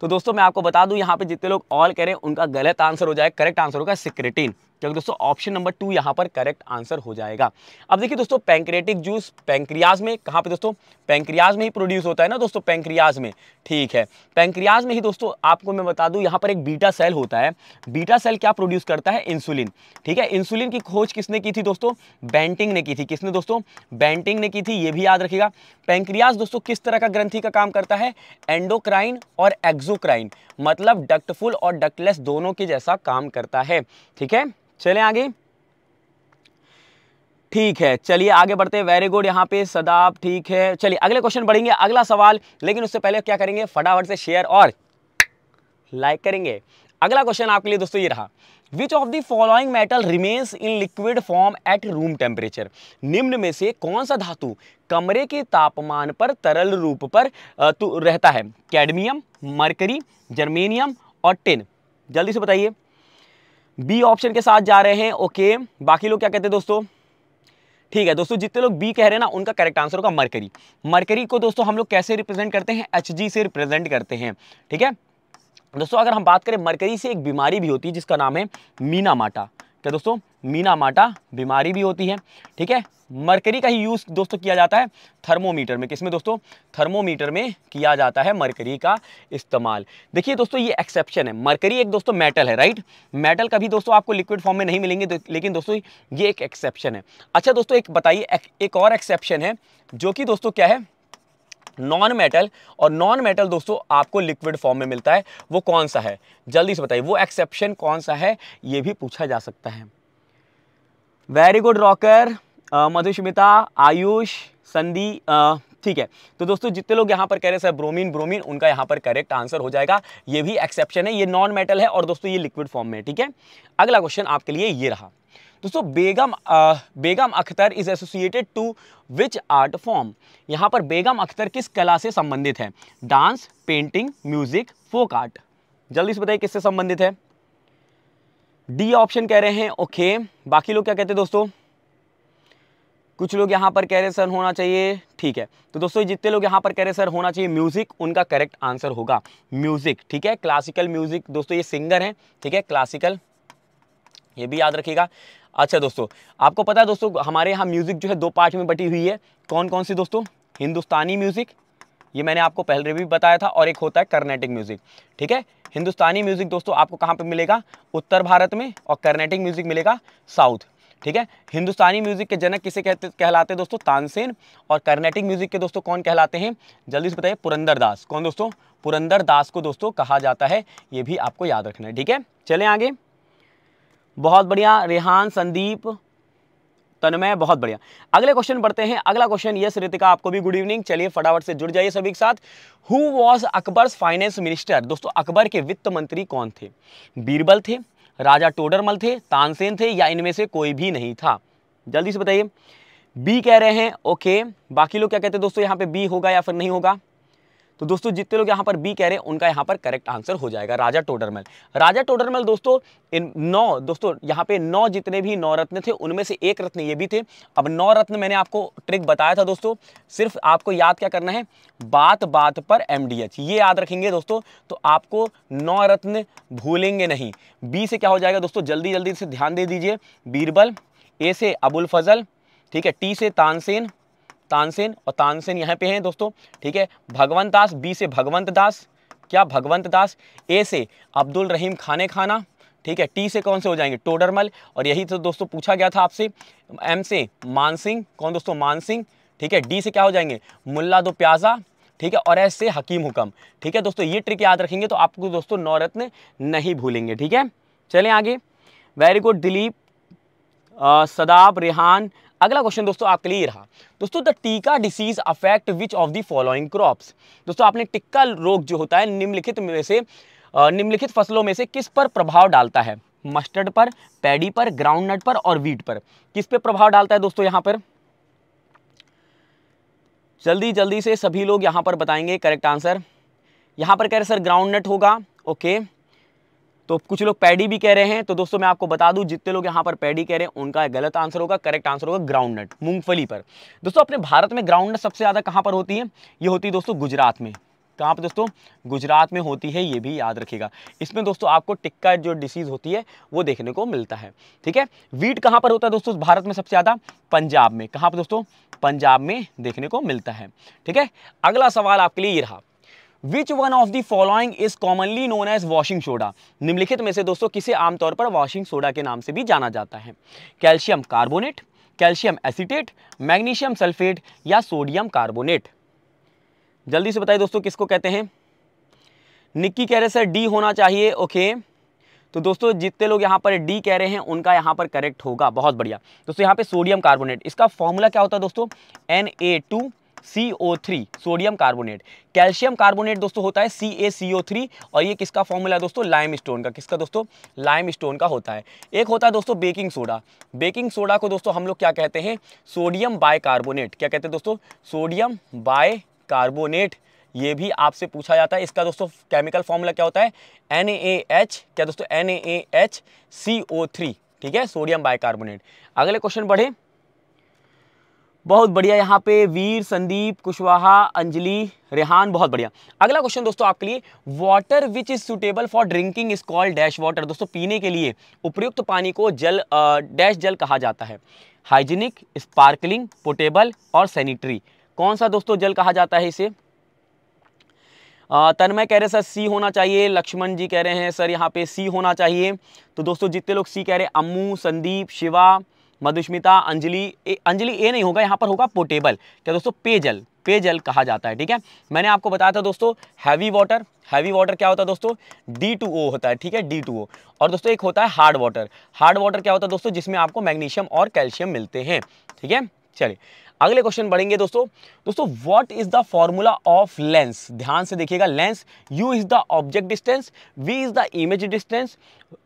तो दोस्तों मैं आपको बता दूं यहाँ पे जितने लोग ऑल करें उनका गलत आंसर हो जाए करेक्ट आंसर होगा सिक्रेटिन क्योंकि दोस्तों ऑप्शन नंबर टू यहाँ पर करेक्ट आंसर हो जाएगा अब देखिए दोस्तों पैंक्रेटिक जूस पैंक्रियाज में कहाँ पे दोस्तों पैंक्रियाज में ही प्रोड्यूस होता है ना दोस्तों पैंक्रियाज में ठीक है पैंक्रियाज में ही दोस्तों आपको मैं बता दूँ यहाँ पर एक बीटा सेल होता है बीटा सेल क्या प्रोड्यूस करता है इंसुलिन ठीक है इंसुलिन की खोज किसने की थी दोस्तों बैंटिंग ने की थी किसने दोस्तों बैंटिंग ने की थी ये भी याद रखेगा पैंक्रियाज दोस्तों किस तरह का ग्रंथी का काम करता है एंडोक्राइन और एक्जोक्राइन मतलब डक्टफुल और डक्टलेस दोनों के जैसा काम करता है ठीक है चले आगे ठीक है चलिए आगे बढ़ते हैं वेरी गुड यहाँ पे सदाब ठीक है चलिए अगले क्वेश्चन बढ़ेंगे अगला सवाल लेकिन उससे पहले क्या करेंगे फटाफट से शेयर और लाइक करेंगे अगला क्वेश्चन आपके लिए दोस्तों ये रहा which of the following metal remains in liquid form at room temperature निम्न में से कौन सा धातु कमरे के तापमान पर तरल रूप पर रहता है कैडमियम मरकरी जर्मेनियम और टिन जल्दी से बताइए बी ऑप्शन के साथ जा रहे हैं ओके बाकी लोग क्या कहते हैं दोस्तों ठीक है दोस्तों जितने लोग बी कह रहे हैं ना उनका करेक्ट आंसर होगा मरकरी मरकरी को दोस्तों हम लोग कैसे रिप्रेजेंट करते हैं एच से रिप्रेजेंट करते हैं ठीक है दोस्तों अगर हम बात करें मरकरी से एक बीमारी भी होती है जिसका नाम है मीना माटा क्या दोस्तों मीना माटा बीमारी भी होती है ठीक है मरकरी का ही यूज़ दोस्तों किया जाता है थर्मोमीटर में किसमें दोस्तों थर्मोमीटर में किया जाता है मरकरी का इस्तेमाल देखिए दोस्तों ये एक्सेप्शन है मरकरी एक दोस्तों मेटल है राइट मेटल कभी दोस्तों आपको लिक्विड फॉर्म में नहीं मिलेंगे तो लेकिन दोस्तों ये एक एक्सेप्शन है अच्छा दोस्तों एक बताइए एक, एक और एक्सेप्शन है जो कि दोस्तों क्या है नॉन मेटल और नॉन मेटल दोस्तों आपको लिक्विड फॉर्म में मिलता है वो कौन सा है जल्दी से बताइए वो एक्सेप्शन कौन सा है ये भी पूछा जा सकता है very good rocker Madhushmita Ayush Sandhi uh, ठीक है तो दोस्तों जितने लोग यहाँ पर कह रहे सर ब्रोमीन ब्रोमीन उनका यहाँ पर करेक्ट आंसर हो जाएगा ये भी एक्सेप्शन है ये नॉन मेटल है और दोस्तों ये लिक्विड फॉर्म में ठीक है अगला क्वेश्चन आपके लिए ये रहा दोस्तों Begum ah, uh, Begum Akhtar is associated to which art form यहाँ पर बेगम अख्तर किस कला से संबंधित है dance painting music folk art जल्दी से बताइए किससे संबंधित है डी ऑप्शन कह रहे हैं ओके बाकी लोग क्या कहते हैं दोस्तों कुछ लोग यहाँ पर कह रहे सर होना चाहिए ठीक है तो दोस्तों जितने लोग यहाँ पर कह रहे सर होना चाहिए म्यूज़िक उनका करेक्ट आंसर होगा म्यूज़िक ठीक है क्लासिकल म्यूज़िक दोस्तों ये सिंगर हैं ठीक है क्लासिकल ये भी याद रखिएगा अच्छा दोस्तों आपको पता है दोस्तों हमारे यहाँ म्यूज़िक जो है दो पार्ट में बटी हुई है कौन कौन सी दोस्तों हिंदुस्तानी म्यूज़िक ये मैंने आपको पहले भी बताया था और एक होता है कर्नेटिक म्यूज़िक ठीक है हिंदुस्तानी म्यूज़िक दोस्तों आपको कहाँ पर मिलेगा उत्तर भारत में और कर्नेटिक म्यूज़िक मिलेगा साउथ ठीक है हिंदुस्तानी म्यूजिक के जनक किसे कहते कहलाते हैं दोस्तों तानसेन और कर्नेटिक म्यूजिक के दोस्तों कौन कहलाते हैं जल्दी से बताइए पुरंदर दास कौन दोस्तों पुरंदर दास को दोस्तों कहा जाता है ये भी आपको याद रखना है ठीक है चले आगे बहुत बढ़िया रेहान संदीप तन्मय बहुत बढ़िया अगले क्वेश्चन पढ़ते हैं अगला क्वेश्चन यस रितिका आपको भी गुड इवनिंग चलिए फटाफट से जुड़ जाइए सभी के साथ who was Akbar finance minister दोस्तों अकबर के वित्त मंत्री कौन थे बीरबल थे राजा टोडरमल थे तानसेन थे या इनमें से कोई भी नहीं था जल्दी से बताइए बी कह रहे हैं ओके बाकी लोग क्या कहते हैं दोस्तों यहाँ पे बी होगा या फिर नहीं होगा तो दोस्तों जितने लोग यहाँ पर बी कह रहे हैं उनका यहाँ पर करेक्ट आंसर हो जाएगा राजा टोडरमल राजा टोडरमल दोस्तों इन नौ दोस्तों यहाँ पे नौ जितने भी नौ रत्न थे उनमें से एक रत्न ये भी थे अब नौ रत्न मैंने आपको ट्रिक बताया था दोस्तों सिर्फ आपको याद क्या करना है बात बात पर एम ये याद रखेंगे दोस्तों तो आपको नौ रत्न भूलेंगे नहीं बी से क्या हो जाएगा दोस्तों जल्दी जल्दी से ध्यान दे दीजिए बीरबल ए से अबुल फजल ठीक है टी से तानसेन तानसेन और तानसेन यहाँ पे हैं दोस्तों ठीक है भगवंत दास बी से भगवंत दास क्या भगवंत दास ए से अब्दुल रहीम खाने खाना ठीक है टी से कौन से हो जाएंगे टोडरमल और यही तो दोस्तों पूछा गया था आपसे एम से मानसिंह कौन दोस्तों मानसिंह ठीक है डी से क्या हो जाएंगे मुल्ला दो प्याजा ठीक है और एस से हकीम हुक्म ठीक है दोस्तों ये ट्रिक याद रखेंगे तो आपको दोस्तों नौरत्न नहीं भूलेंगे ठीक है चलें आगे वेरी गुड दिलीप सदाब रिहान अगला क्वेश्चन दोस्तों आपके लिए रहा दोस्तों the tikka disease affect which of the following crops दोस्तों आपने टिक्का रोग जो होता है निम्नलिखित में से निम्नलिखित फसलों में से किस पर प्रभाव डालता है मस्टर्ड पर पैडी पर ग्राउंडनट पर और वीट पर किस पे प्रभाव डालता है दोस्तों यहाँ पर जल्दी जल्दी से सभी लोग यहाँ पर बताएंगे करेक्ट आंसर यहाँ पर कह रहे सर ग्राउंड नट होगा ओके okay. तो कुछ लोग पैडी भी कह रहे हैं तो दोस्तों मैं आपको बता दूं जितने लोग यहाँ पर पैडी कह रहे हैं उनका गलत आंसर होगा करेक्ट आंसर होगा ग्राउंडनट मूंगफली पर दोस्तों अपने भारत में ग्राउंडनट सबसे ज़्यादा कहाँ पर होती है ये होती है दोस्तों गुजरात में कहाँ पर दोस्तों गुजरात में होती है ये भी याद रखिएगा इसमें दोस्तों आपको टिक्का जो डिसीज़ होती है वो देखने को मिलता है ठीक है वीट कहाँ पर होता है दोस्तों भारत में सबसे ज़्यादा पंजाब में कहाँ पर दोस्तों पंजाब में देखने को मिलता है ठीक है अगला सवाल आपके लिए ये रहा which one of the following is commonly known as washing soda निम्नलिखित में से दोस्तों किसे आमतौर पर वॉशिंग सोडा के नाम से भी जाना जाता है calcium carbonate calcium acetate magnesium sulphate या सोडियम कार्बोनेट जल्दी से बताइए दोस्तों किसको कहते हैं निक्की कह रहे सर डी होना चाहिए ओके तो दोस्तों जितने लोग यहाँ पर डी कह रहे हैं उनका यहाँ पर करेक्ट होगा बहुत बढ़िया दोस्तों यहाँ पे सोडियम कार्बोनेट इसका फॉर्मूला क्या होता है दोस्तों N A two C O three sodium carbonate calcium carbonate दोस्तों होता है सी ए सी ओ थ्री और ये किसका फॉर्मूला है दोस्तों लाइम स्टोन का किसका दोस्तों लाइम स्टोन का होता है एक होता है दोस्तों बेकिंग सोडा बेकिंग सोडा को दोस्तों हम लोग क्या कहते हैं सोडियम बाय कार्बोनेट क्या कहते हैं दोस्तों सोडियम बाय कार्बोनेट ये भी आपसे पूछा जाता है इसका दोस्तों केमिकल फॉर्मूला क्या होता है एन क्या दोस्तों एन ठीक है सोडियम कार्बोनेट अगले क्वेश्चन बढ़े बहुत बढ़िया यहाँ पे वीर संदीप कुशवाहा अंजलि रेहान बहुत बढ़िया अगला क्वेश्चन दोस्तों आपके लिए water which is suitable for drinking is called dash water दोस्तों पीने के लिए उपयुक्त पानी को जल डैश जल कहा जाता है हाइजीनिक स्पार्कलिंग पोटेबल और सैनिटरी कौन सा दोस्तों जल कहा जाता है इसे तन्मय कह रहे सर सी होना चाहिए लक्ष्मण जी कह रहे हैं सर यहाँ पे सी होना चाहिए तो दोस्तों जितने लोग सी कह रहे हैं अम्मू संदीप शिवा मधुस्मिता अंजलि अंजलि ए नहीं होगा यहाँ पर होगा पोटेबल क्या दोस्तों पेयजल पेयजल कहा जाता है ठीक है मैंने आपको बताया था दोस्तों हैवी वाटर हैवी वाटर क्या होता है दोस्तों डी टू ओ होता है ठीक है डी टू ओ और दोस्तों एक होता है हार्ड वाटर हार्ड वाटर क्या होता है दोस्तों जिसमें आपको मैग्नीशियम और कैल्शियम मिलते हैं ठीक है चलिए अगले क्वेश्चन बढ़ेंगे दोस्तों दोस्तों what is the formula of lens ध्यान से देखिएगा lens u is the object distance v is the image distance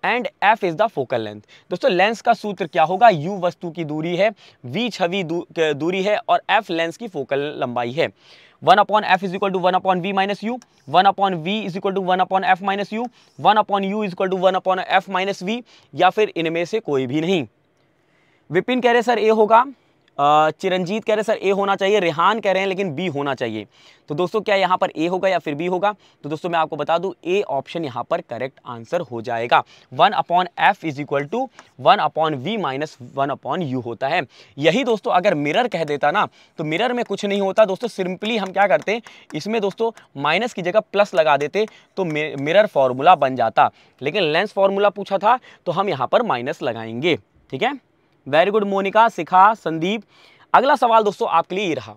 and f is the focal length दोस्तों लेंस का सूत्र क्या होगा यू वस्तु की दूरी है वी छवि दूरी है और एफ लेंस की फोकल लंबाई है one upon f is equal to one upon v minus u one upon v is equal to one upon f minus u one upon u is equal to one upon f minus v या फिर इनमें से कोई भी नहीं विपिन कह रहे sir ए होगा चिरंजीत कह रहे सर ए होना चाहिए रिहान कह रहे हैं लेकिन बी होना चाहिए तो दोस्तों क्या यहाँ पर ए होगा या फिर बी होगा तो दोस्तों मैं आपको बता दूँ ए ऑप्शन यहाँ पर करेक्ट आंसर हो जाएगा one upon f is equal to one upon v minus one upon u होता है यही दोस्तों अगर मिरर कह देता ना तो मिरर में कुछ नहीं होता दोस्तों सिंपली हम क्या करते इसमें दोस्तों माइनस की जगह प्लस लगा देते तो मिरर फॉर्मूला बन जाता लेकिन लेंस फॉर्मूला पूछा था तो हम यहाँ पर माइनस लगाएंगे ठीक है वेरी गुड मोनिका शिखा संदीप अगला सवाल दोस्तों आपके लिए ये रहा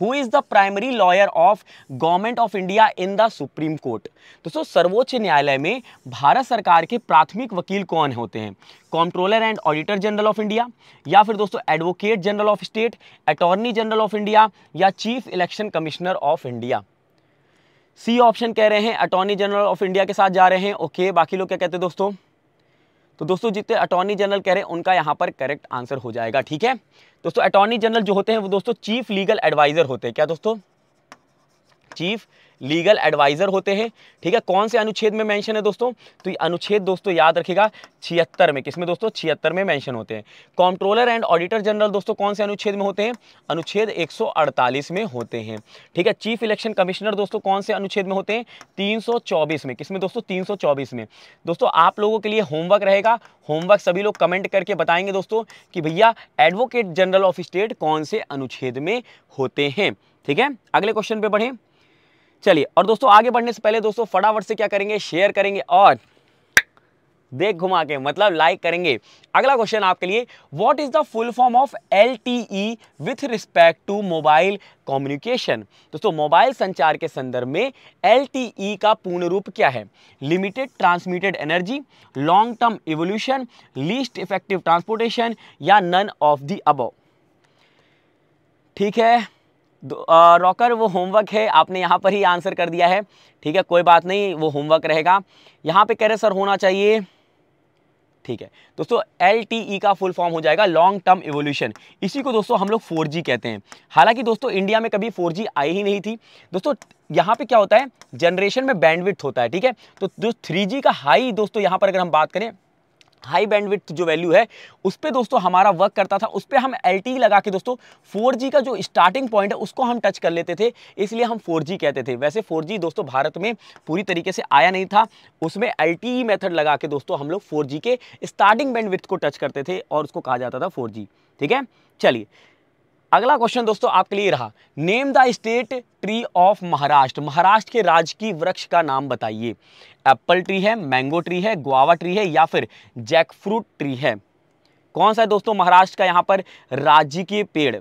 who is the primary lawyer of government of India in the supreme court दोस्तों सर्वोच्च न्यायालय में भारत सरकार के प्राथमिक वकील कौन होते हैं comptroller and auditor general of India या फिर दोस्तों advocate general of state attorney general of India या chief election commissioner of India C option कह रहे हैं अटॉर्नी जनरल ऑफ इंडिया के साथ जा रहे हैं ओके okay, बाकी लोग क्या कहते हैं दोस्तों तो दोस्तों जितने अटॉर्नी जनरल कह रहे हैं उनका यहाँ पर करेक्ट आंसर हो जाएगा ठीक है दोस्तों अटॉर्नी जनरल जो होते हैं वो दोस्तों चीफ लीगल एडवाइज़र होते हैं क्या दोस्तों चीफ लीगल एडवाइज़र होते हैं ठीक है कौन से अनुच्छेद में मेंशन है दोस्तों तो ये अनुच्छेद दोस्तों याद रखेगा छिहत्तर में किसमें दोस्तों छिहत्तर में मेंशन होते हैं कॉम्ट्रोलर एंड ऑडिटर जनरल दोस्तों कौन से अनुच्छेद में होते हैं अनुच्छेद 148 में होते हैं ठीक है चीफ इलेक्शन कमिश्नर दोस्तों कौन से अनुच्छेद में होते हैं तीन में किसमें दोस्तों तीन में दोस्तों आप लोगों के लिए होमवर्क रहेगा होमवर्क सभी लोग कमेंट करके बताएंगे दोस्तों कि भैया एडवोकेट जनरल ऑफ स्टेट कौन से अनुच्छेद में होते हैं ठीक है अगले क्वेश्चन पे बढ़ें चलिए और दोस्तों आगे बढ़ने से पहले दोस्तों फटाफट से क्या करेंगे शेयर करेंगे और देख घुमा के मतलब लाइक करेंगे अगला क्वेश्चन आपके लिए what is the full form of L T E with respect to mobile communication दोस्तों मोबाइल संचार के संदर्भ में एल टी ई का पूर्ण रूप क्या है limited transmitted energy long term evolution least effective transportation या नन ऑफ द अबव ठीक है रॉकर वो होमवर्क है आपने यहाँ पर ही आंसर कर दिया है ठीक है कोई बात नहीं वो होमवर्क रहेगा यहाँ पे कह रहे सर होना चाहिए ठीक है दोस्तों एल टी ई का फुल फॉर्म हो जाएगा लॉन्ग टर्म एवोल्यूशन इसी को दोस्तों हम लोग जी कहते हैं हालांकि दोस्तों इंडिया में कभी जी आई ही नहीं थी दोस्तों यहाँ पे क्या होता है जनरेशन में बैंडविड्थ होता है ठीक है तो जो जी का हाई दोस्तों यहाँ पर अगर हम बात करें हाई बैंडविथ जो वैल्यू है उस पर दोस्तों हमारा वर्क करता था उस पर हम एल e लगा के दोस्तों फोर का जो स्टार्टिंग पॉइंट है उसको हम टच कर लेते थे इसलिए हम फोर कहते थे वैसे फोर दोस्तों भारत में पूरी तरीके से आया नहीं था उसमें एल मेथड e लगा के दोस्तों हम लोग फोर के स्टार्टिंग बैंडविथ को टच करते थे और उसको कहा जाता था फोर ठीक है चलिए अगला क्वेश्चन दोस्तों आपके लिए रहा name the state tree of Maharashtra Maharashtra के राजकीय वृक्ष का नाम बताइए एप्पल ट्री है मैंगो ट्री है गुआवा ट्री है या फिर जैक फ्रूट ट्री है कौन सा है दोस्तों महाराष्ट्र का यहाँ पर राजकीय पेड़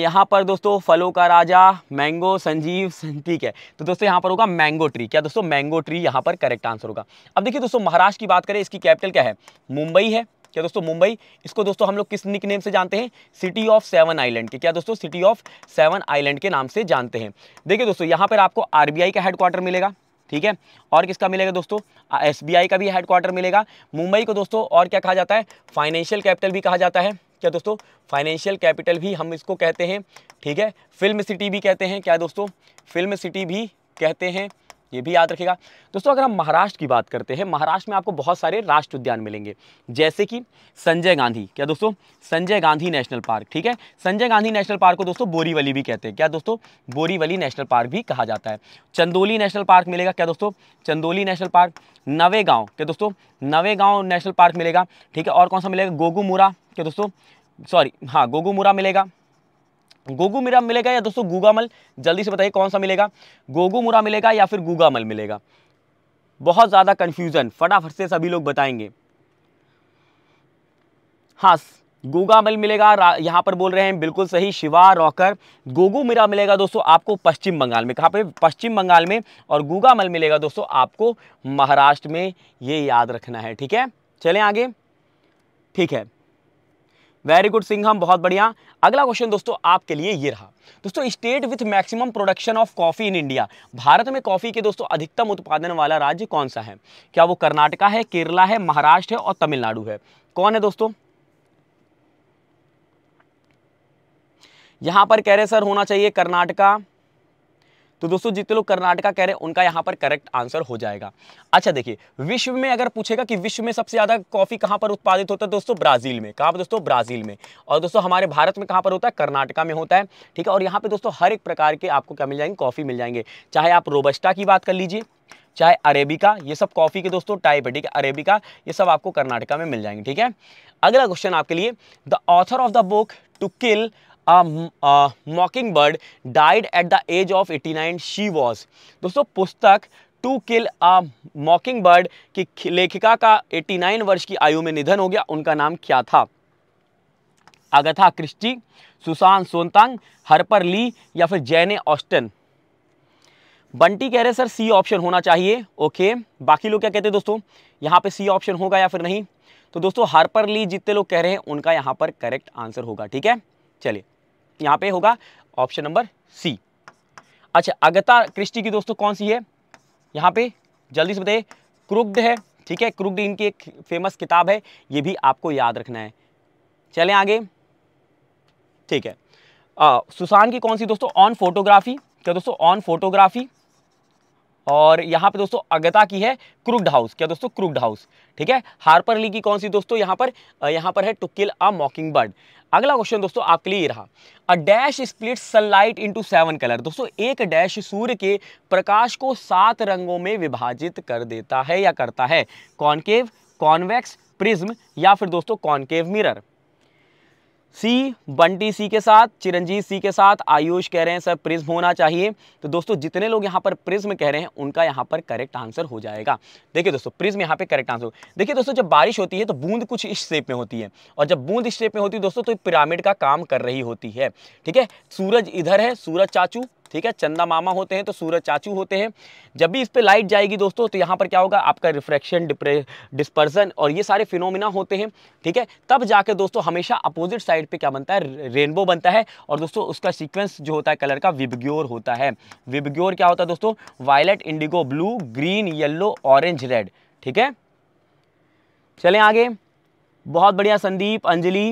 यहाँ पर दोस्तों फलों का राजा मैंगो संजीव ठीक है तो दोस्तों यहाँ पर होगा मैंगो ट्री क्या दोस्तों मैंगो ट्री यहाँ पर करेक्ट आंसर होगा अब देखिए दोस्तों महाराष्ट्र की बात करें इसकी कैपिटल क्या है मुंबई है क्या दोस्तों मुंबई इसको दोस्तों हम लोग किस निक नेम से जानते हैं सिटी ऑफ सेवन आइलैंड के क्या दोस्तों सिटी ऑफ सेवन आइलैंड के नाम से जानते हैं देखिए दोस्तों यहाँ पर आपको आर का हेडक्वार्टर मिलेगा ठीक है और किसका मिलेगा दोस्तों एस का भी हेडक्वार्टर मिलेगा मुंबई को दोस्तों और क्या कहा जाता है फाइनेंशियल कैपिटल भी कहा जाता है क्या दोस्तों फाइनेंशियल कैपिटल भी हम इसको कहते हैं ठीक है फिल्म सिटी भी कहते हैं क्या दोस्तों फिल्म सिटी भी कहते हैं ये भी याद रखेगा दोस्तों अगर हम महाराष्ट्र की बात करते हैं महाराष्ट्र में आपको बहुत सारे राष्ट्र उद्यान मिलेंगे जैसे कि संजय गांधी क्या दोस्तों संजय गांधी नेशनल पार्क ठीक है संजय गांधी नेशनल पार्क को दोस्तों बोरीवली भी कहते हैं क्या दोस्तों बोरीवली नेशनल पार्क भी कहा जाता है चंदोली नेशनल पार्क मिलेगा क्या दोस्तों चंदोली नेशनल पार्क नवेगांव क्या दोस्तों नवेगांव नेशनल पार्क मिलेगा ठीक है और कौन सा मिलेगा गोगुमुरा क्या दोस्तों सॉरी हाँ गोगूमुरा मिलेगा गोगू मीरा मिलेगा या दोस्तों गूगामल जल्दी से बताइए कौन सा मिलेगा गोगू मुरा मिलेगा या फिर गूगामल मिलेगा बहुत ज़्यादा कन्फ्यूज़न फटाफट से सभी लोग बताएंगे हाँ मल मिलेगा यहाँ पर बोल रहे हैं बिल्कुल सही शिवा रॉकर गोगू मिरा मिलेगा दोस्तों आपको पश्चिम बंगाल में कहाँ पे पश्चिम बंगाल में और मल मिलेगा दोस्तों आपको महाराष्ट्र में ये याद रखना है ठीक है चलें आगे ठीक है वेरी गुड सिंह बहुत बढ़िया अगला क्वेश्चन दोस्तों आपके लिए ये रहा दोस्तों state with maximum production of coffee in India भारत में कॉफी के दोस्तों अधिकतम उत्पादन वाला राज्य कौन सा है क्या वो कर्नाटका है केरला है महाराष्ट्र है और तमिलनाडु है कौन है दोस्तों यहां पर कह रहे सर होना चाहिए कर्नाटका तो दोस्तों जितने लोग कर्नाटका कह रहे हैं उनका यहाँ पर करेक्ट आंसर हो जाएगा अच्छा देखिए विश्व में अगर पूछेगा कि विश्व में सबसे ज़्यादा कॉफ़ी कहाँ पर उत्पादित होता है दोस्तों ब्राज़ील में कहाँ पर दोस्तों ब्राज़ील में और दोस्तों हमारे भारत में कहाँ पर होता है कर्नाटका में होता है ठीक है और यहाँ पर दोस्तों हर एक प्रकार के आपको क्या मिल जाएंगे कॉफ़ी मिल जाएंगे चाहे आप रोबस्टा की बात कर लीजिए चाहे अरेबिका ये सब कॉफ़ी के दोस्तों टाइप है ठीक है अरेबिका ये सब आपको कर्नाटका में मिल जाएंगे ठीक है अगला क्वेश्चन आपके लिए the author of the book to kill mockingbird died at the age of 89 she was दोस्तों पुस्तक टू किल अ मॉकिंग बर्ड की लेखिका का 89 वर्ष की आयु में निधन हो गया उनका नाम क्या था अगथा क्रिस्टी सुशांत सोनतांग हरपर ली या फिर जैने ऑस्टन बंटी कह रहे सर सी ऑप्शन होना चाहिए ओके बाकी लोग क्या कहते हैं दोस्तों यहाँ पे सी ऑप्शन होगा या फिर नहीं तो दोस्तों हार्पर ली जितने लोग कह रहे हैं उनका यहाँ पर करेक्ट आंसर होगा ठीक है चलिए यहां पे होगा ऑप्शन नंबर सी अच्छा अगता क्रिस्टी की दोस्तों कौन सी है यहां पे जल्दी से बताइए क्रुग्ड है ठीक है क्रुग्ड इनकी एक फेमस किताब है ये भी आपको याद रखना है चले आगे ठीक है आ, सुसान की कौन सी दोस्तों ऑन फोटोग्राफी क्या दोस्तों ऑन फोटोग्राफी और यहाँ पे दोस्तों अगता की है क्रुक्ड हाउस क्या दोस्तों क्रुक्ड हाउस ठीक है हार्पर ली की कौन सी दोस्तों यहाँ पर यहाँ पर है to kill a mockingbird अगला क्वेश्चन दोस्तों आपके लिए ये रहा a dash split sunlight into seven colour दोस्तों एक डैश सूर्य के प्रकाश को सात रंगों में विभाजित कर देता है या करता है कॉन्केव कॉन्वेक्स प्रिज्म या फिर दोस्तों concave mirror C Bunty C के साथ चिरंजीत सी के साथ आयुष कह रहे हैं सर प्रिज्म होना चाहिए तो दोस्तों जितने लोग यहाँ पर प्रिज्म कह रहे हैं उनका यहाँ पर करेक्ट आंसर हो जाएगा देखिए दोस्तों प्रिज्म यहाँ पे करेक्ट आंसर देखिए दोस्तों जब बारिश होती है तो बूंद कुछ इस शेप में होती है और जब बूंद इस शेप में होती है दोस्तों तो पिरामिड का काम कर रही होती है ठीक है सूरज इधर है सूरज चाचू ठीक है चंदा मामा होते हैं तो सूरज चाचू होते हैं जब भी इस पर लाइट जाएगी दोस्तों तो यहाँ पर क्या होगा आपका रिफ्रैक्शन डिस्पर्जन और ये सारे फिनोमिना होते हैं ठीक है तब जाके दोस्तों हमेशा अपोजिट साइड पे क्या बनता है रेनबो बनता है और दोस्तों उसका सीक्वेंस जो होता है कलर का विबग्योर होता है विबग्योर क्या होता है दोस्तों violet indigo blue green yellow orange red ठीक है चले आगे बहुत बढ़िया संदीप अंजलि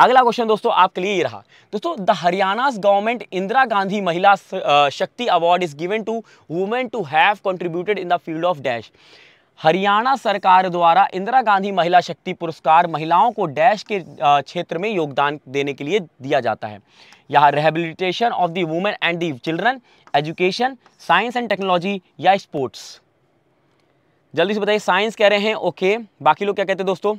अगला क्वेश्चन दोस्तों आपके लिए ये रहा दोस्तों the Haryana government Indira Gandhi Mahila Shakti award is given to women to have contributed in the field of dash Haryana सरकार द्वारा इंदिरा गांधी महिला शक्ति पुरस्कार महिलाओं को डैश के क्षेत्र में योगदान देने के लिए दिया जाता है यहाँ rehabilitation of the women and the children education science and technology या स्पोर्ट्स जल्दी से बताइए साइंस कह रहे हैं ओके बाकी लोग क्या कहते हैं दोस्तों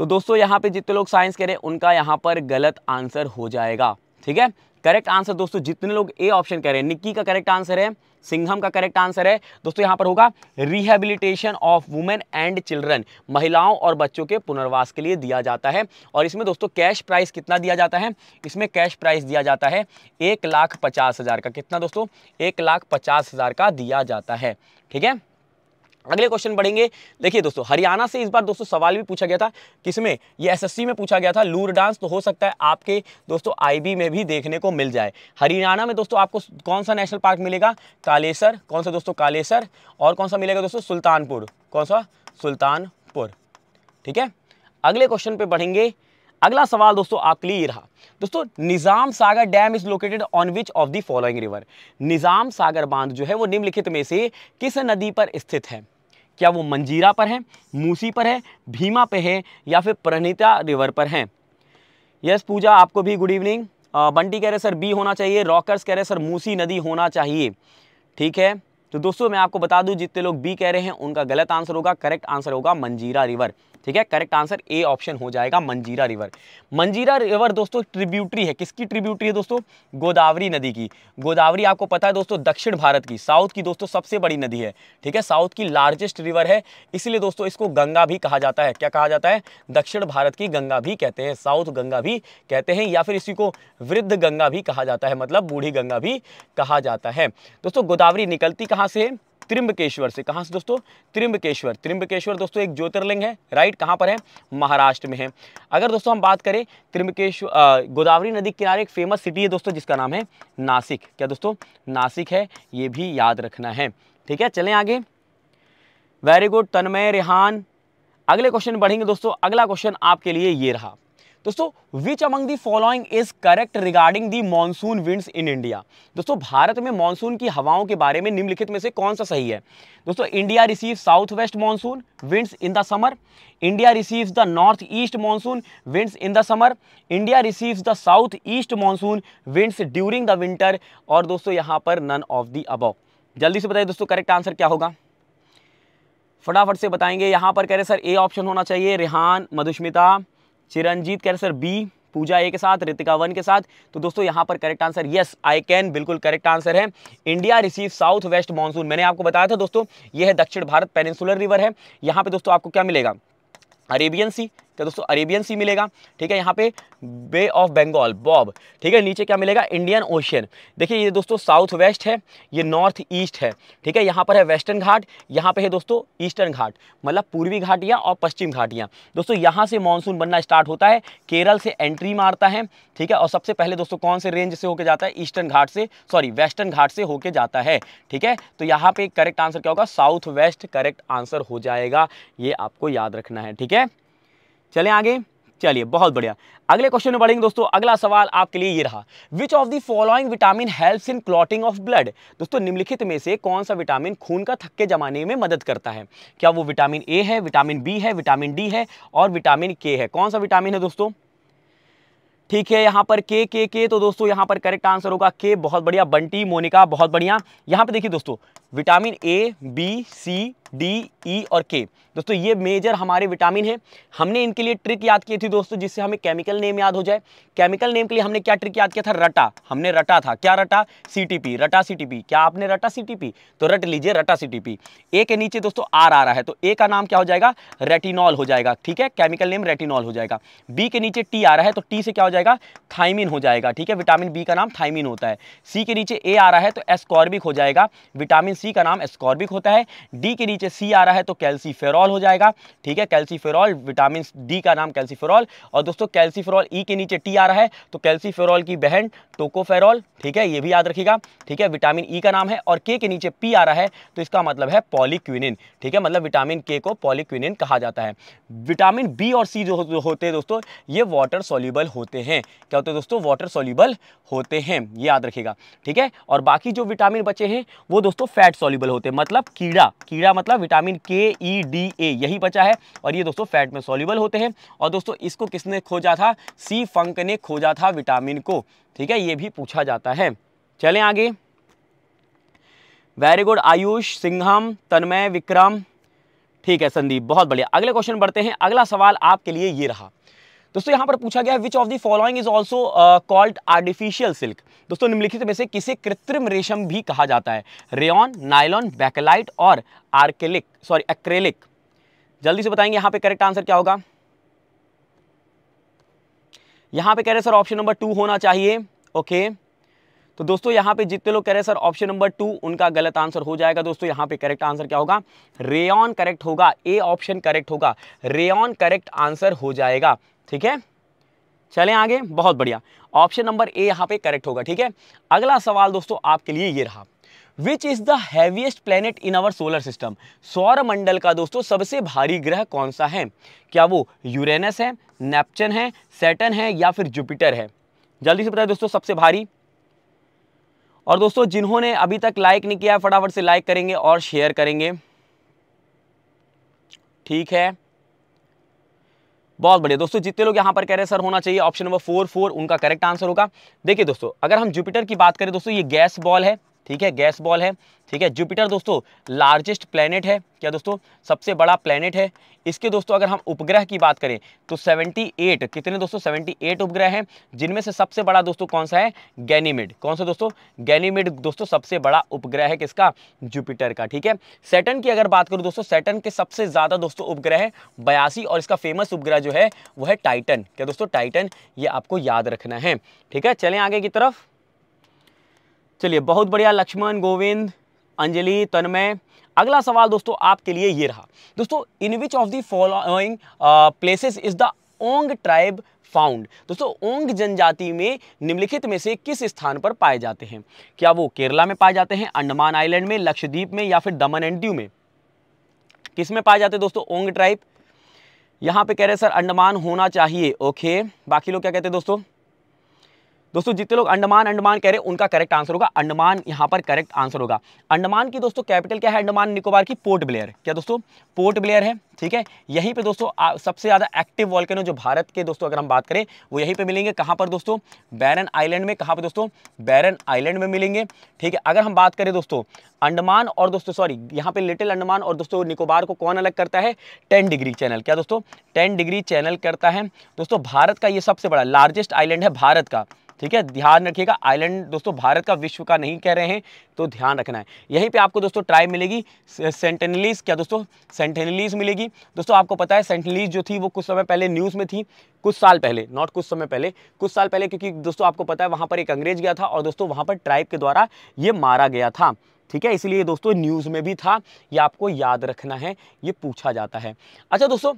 तो दोस्तों यहाँ पे जितने लोग साइंस कह रहे हैं उनका यहाँ पर गलत आंसर हो जाएगा ठीक है करेक्ट आंसर दोस्तों जितने लोग ए ऑप्शन कह रहे हैं निक्की का करेक्ट आंसर है सिंघम का करेक्ट आंसर है दोस्तों यहाँ पर होगा rehabilitation of women and children महिलाओं और बच्चों के पुनर्वास के लिए दिया जाता है और इसमें दोस्तों कैश प्राइस कितना दिया जाता है इसमें कैश प्राइस दिया जाता है एक लाख पचास हज़ार का कितना दोस्तों एक लाख पचास हज़ार का दिया जाता है ठीक है अगले क्वेश्चन पढ़ेंगे देखिए दोस्तों हरियाणा से इस बार दोस्तों सवाल भी पूछा गया था किसमें ये एसएससी में पूछा गया था लूर डांस तो हो सकता है आपके दोस्तों आईबी में भी देखने को मिल जाए हरियाणा में दोस्तों आपको कौन सा नेशनल पार्क मिलेगा कालेसर कौन सा दोस्तों कालेसर और कौन सा मिलेगा दोस्तों सुल्तानपुर कौन सा सुल्तानपुर ठीक है अगले क्वेश्चन पे बढ़ेंगे अगला सवाल दोस्तों आपके लिए रहा दोस्तों Nizam Sagar dam is located on which of the following river Nizam Sagar बांध जो है वो निम्नलिखित में से किस नदी पर स्थित है क्या वो मंजीरा पर है मूसी पर है भीमा पे है या फिर प्रणीता रिवर पर है यस पूजा आपको भी गुड इवनिंग बंटी कह रहे सर बी होना चाहिए रॉकर्स कह रहे सर मूसी नदी होना चाहिए ठीक है तो दोस्तों मैं आपको बता दूं जितने लोग बी कह रहे हैं उनका गलत आंसर होगा करेक्ट आंसर होगा मंजीरा रिवर ठीक है करेक्ट आंसर ए ऑप्शन हो जाएगा मंजीरा रिवर मंजीरा रिवर दोस्तों ट्रिब्यूटरी है किसकी ट्रिब्यूटरी है दोस्तों गोदावरी नदी की गोदावरी आपको पता है दोस्तों दक्षिण भारत की साउथ की दोस्तों सबसे बड़ी नदी है ठीक है साउथ की लार्जेस्ट रिवर है इसलिए दोस्तों इसको गंगा भी कहा जाता है क्या कहा जाता है दक्षिण भारत की गंगा भी कहते हैं साउथ गंगा भी कहते हैं या फिर इसी को वृद्ध गंगा भी कहा जाता है मतलब बूढ़ी गंगा भी कहा जाता है दोस्तों गोदावरी निकलती कहाँ कहाँ से है त्रिम्बकेश्वर से कहाँ से दोस्तों त्रिम्बकेश्वर त्रिम्बकेश्वर दोस्तों एक ज्योतिर्लिंग है राइट कहाँ पर है महाराष्ट्र में है अगर दोस्तों हम बात करें त्रिम्बकेश्वर गोदावरी नदी किनारे एक फेमस सिटी है दोस्तों जिसका नाम है नासिक क्या दोस्तों नासिक है ये भी याद रखना है ठीक है चलें आगे वेरी गुड तन्मय रिहान अगले क्वेश्चन बढ़ेंगे दोस्तों अगला क्वेश्चन आपके लिए ये रहा दोस्तों which among the following is correct regarding the monsoon winds in India दोस्तों भारत में मॉनसून की हवाओं के बारे में निम्नलिखित में से कौन सा सही है दोस्तों India receive south west monsoon winds in the summer India receive the north east monsoon winds in the summer India receive the south east monsoon winds during the winter और दोस्तों यहाँ पर नन ऑफ दी अबव जल्दी से बताइए दोस्तों correct answer क्या होगा फटाफट से बताएंगे यहाँ पर कह रहे सर ए ऑप्शन होना चाहिए रिहान मधुस्मिता चिरंजीत कह रहे सर बी पूजा ए के साथ रितिका वन के साथ तो दोस्तों यहाँ पर correct answer yes I can बिल्कुल करेक्ट आंसर है India receive south west monsoon मैंने आपको बताया था दोस्तों ये है दक्षिण भारत पेनिसुलर रिवर है यहाँ पे दोस्तों आपको क्या मिलेगा अरेबियन सी क्या तो दोस्तों अरेबियन सी मिलेगा ठीक है यहाँ पे बे ऑफ बंगाल बॉब ठीक है नीचे क्या मिलेगा इंडियन ओशियन देखिए ये दोस्तों साउथ वेस्ट है ये नॉर्थ ईस्ट है ठीक है यहाँ पर है वेस्टर्न घाट यहाँ पे है दोस्तों ईस्टर्न घाट मतलब पूर्वी घाटियाँ और पश्चिम घाटियाँ दोस्तों यहाँ से मानसून बनना स्टार्ट होता है केरल से एंट्री मारता है ठीक है और सबसे पहले दोस्तों कौन से रेंज से होकर जाता है ईस्टर्न घाट से सॉरी वेस्टर्न घाट से होकर जाता है ठीक है तो यहाँ पर करेक्ट आंसर क्या होगा साउथ वेस्ट करेक्ट आंसर हो जाएगा ये आपको याद रखना है ठीक है चलें आगे चलिए बहुत बढ़िया अगले क्वेश्चन में बढ़ेंगे दोस्तों अगला सवाल आपके लिए ये रहा which of the following vitamin helps in clotting of blood दोस्तों निम्नलिखित में से कौन सा विटामिन खून का थक्के जमाने में मदद करता है क्या वो विटामिन ए है विटामिन बी है विटामिन डी है और विटामिन के है कौन सा विटामिन है दोस्तों ठीक है यहाँ पर के के के तो दोस्तों यहाँ पर करेक्ट आंसर होगा के बहुत बढ़िया बंटी मोनिका बहुत बढ़िया यहाँ पे देखिए दोस्तों vitamin A B C D E e और के दोस्तों ये मेजर हमारे विटामिन है हमने इनके लिए ट्रिक याद की थी दोस्तों जिससे हमें केमिकल नेम याद हो जाए केमिकल नेम के लिए हमने क्या ट्रिक याद किया था रटा हमने रटा था क्या रटा सी रटा सी क्या आपने रटा सी तो रट लीजिए रटा सी ए के नीचे दोस्तों आर आ रहा है तो ए का नाम क्या हो जाएगा रेटिनॉल हो जाएगा ठीक है केमिकल नेम रेटिनॉल हो जाएगा बी के नीचे टी आ रहा है तो टी से क्या हो जाएगा थाइमिन हो जाएगा ठीक है विटामिन बी का नाम थाइमिन होता है सी के नीचे ए आ रहा है तो एस्कॉर्बिक हो जाएगा विटामिन सी का नाम एस्कॉर्बिक होता है डी के नीचे नीचे सी आ रहा है तो कैल्सीफेरॉल हो जाएगा ठीक है कैल्सीफेरॉल विटामिन डी का नाम कैल्सीफेरॉल और दोस्तों कैल्सीफेरॉल ई e के नीचे टी आ रहा है तो कैल्सीफेरॉल की बहन टोकोफेरॉल ठीक है ये भी याद रखिएगा ठीक है विटामिन ई e का नाम है और के के नीचे पी आ रहा है तो इसका मतलब है पॉलीक्विनिन ठीक है मतलब विटामिन के को पॉलीक्विनिन कहा जाता है विटामिन बी और सी जो, जो होते हैं दोस्तों ये वाटर सोल्यूबल होते हैं क्या होते हैं दोस्तों वाटर सोल्यूबल होते हैं ये याद रखिएगा ठीक है और बाकी जो विटामिन बचे हैं वो दोस्तों फैट सोल्यूबल होते हैं मतलब कीड़ा कीड़ा मतलब मतलब विटामिन के ई डी ए यही बचा है और ये दोस्तों फैट में सॉल्यूबल होते हैं और दोस्तों इसको किसने खोजा था सी फंक ने खोजा था विटामिन को ठीक है ये भी पूछा जाता है चलें आगे वेरी गुड आयुष सिंघम तन्मय विक्रम ठीक है संदीप बहुत बढ़िया अगले क्वेश्चन बढ़ते हैं अगला सवाल आपके लिए ये रहा दोस्तों यहाँ पर पूछा गया है which of the following is also called artificial silk दोस्तों निम्नलिखित में से किसे कृत्रिम रेशम भी कहा जाता है रेन नाइलॉन बैकलाइट और आर्केलिक सॉरी एक्रेलिक जल्दी से बताएंगे यहां पे करेक्ट आंसर क्या होगा यहां पे कह रहे सर ऑप्शन नंबर टू होना चाहिए ओके तो दोस्तों यहां पे जितने लोग कह रहे सर ऑप्शन नंबर टू उनका गलत आंसर हो जाएगा दोस्तों यहां पे करेक्ट आंसर क्या होगा रेन करेक्ट होगा ए ऑप्शन करेक्ट होगा रेन करेक्ट आंसर हो जाएगा ठीक है चलें आगे बहुत बढ़िया ऑप्शन नंबर ए यहाँ पे करेक्ट होगा ठीक है अगला सवाल दोस्तों आपके लिए ये रहा which is the heaviest planet in our solar system सौर मंडल का दोस्तों सबसे भारी ग्रह कौन सा है क्या वो यूरेनस है नेपचन है सेटन है या फिर जुपिटर है जल्दी से बताए दोस्तों सबसे भारी और दोस्तों जिन्होंने अभी तक लाइक नहीं किया फटाफट से लाइक करेंगे और शेयर करेंगे ठीक है बहुत बढ़िया दोस्तों जितने लोग यहाँ पर कह रहे हैं सर होना चाहिए ऑप्शन नंबर फोर फोर उनका करेक्ट आंसर होगा देखिए दोस्तों अगर हम जुपिटर की बात करें दोस्तों ये गैस बॉल है ठीक है गैस बॉल है ठीक है जुपिटर दोस्तों लार्जेस्ट प्लेनेट है क्या दोस्तों सबसे बड़ा प्लेनेट है इसके दोस्तों अगर हम उपग्रह की बात करें तो 78 कितने दोस्तों 78 उपग्रह हैं जिनमें से सबसे बड़ा दोस्तों कौन सा है गैनीमिड कौन सा दोस्तों गैनीमिड दोस्तों सबसे बड़ा उपग्रह है किसका जुपिटर का ठीक है सेटन की अगर बात करूँ दोस्तों सेटन के सबसे ज़्यादा दोस्तों उपग्रह है बयासी और इसका फेमस उपग्रह जो है वह है टाइटन क्या दोस्तों टाइटन ये आपको याद रखना है ठीक है चलें आगे की तरफ चलिए बहुत बढ़िया लक्ष्मण गोविंद अंजलि तन्मय अगला सवाल दोस्तों आपके लिए ये रहा दोस्तों in which of the following places is the Onge tribe found दोस्तों ओंग जनजाति में निम्नलिखित में से किस स्थान पर पाए जाते हैं क्या वो केरला में पाए जाते हैं अंडमान आइलैंड में लक्षद्वीप में या फिर दमन एंड ड्यू में किस में पाए जाते हैं दोस्तों ओंग ट्राइब यहाँ पे कह रहे सर अंडमान होना चाहिए ओके बाकी लोग क्या कहते हैं दोस्तों दोस्तों जितने लोग अंडमान अंडमान कह रहे हैं उनका करेक्ट आंसर होगा अंडमान यहाँ पर करेक्ट आंसर होगा अंडमान की दोस्तों कैपिटल क्या है अंडमान निकोबार की पोर्ट ब्लेयर क्या दोस्तों पोर्ट ब्लेयर है ठीक है यहीं पे दोस्तों आ, सबसे ज़्यादा एक्टिव वॉल्केनो जो भारत के दोस्तों अगर हम बात करें वो यहीं पर मिलेंगे कहाँ पर दोस्तों बैरन आइलैंड में कहाँ पर दोस्तों बैरन आइलैंड में मिलेंगे ठीक है अगर हम बात करें दोस्तों अंडमान और दोस्तों सॉरी यहाँ पे लिटिल अंडमान और दोस्तों निकोबार को कौन अलग करता है टेन डिग्री चैनल क्या दोस्तों टेन डिग्री चैनल करता है दोस्तों भारत का ये सबसे बड़ा लार्जेस्ट आइलैंड है भारत का ठीक है ध्यान रखिएगा आइलैंड दोस्तों भारत का विश्व का नहीं कह रहे हैं तो ध्यान रखना है यहीं पे आपको दोस्तों ट्राई मिलेगी सेंटेनलीस क्या दोस्तों सेंटेनलीज मिलेगी दोस्तों आपको पता है सेंटेनलीज जो थी वो कुछ समय पहले न्यूज़ में थी कुछ साल पहले नॉट कुछ समय पहले कुछ साल पहले क्योंकि दोस्तों आपको पता है वहाँ पर एक अंग्रेज गया था और दोस्तों वहाँ पर ट्राइब के द्वारा ये मारा गया था ठीक है इसलिए दोस्तों न्यूज़ में भी था ये आपको याद रखना है ये पूछा जाता है अच्छा दोस्तों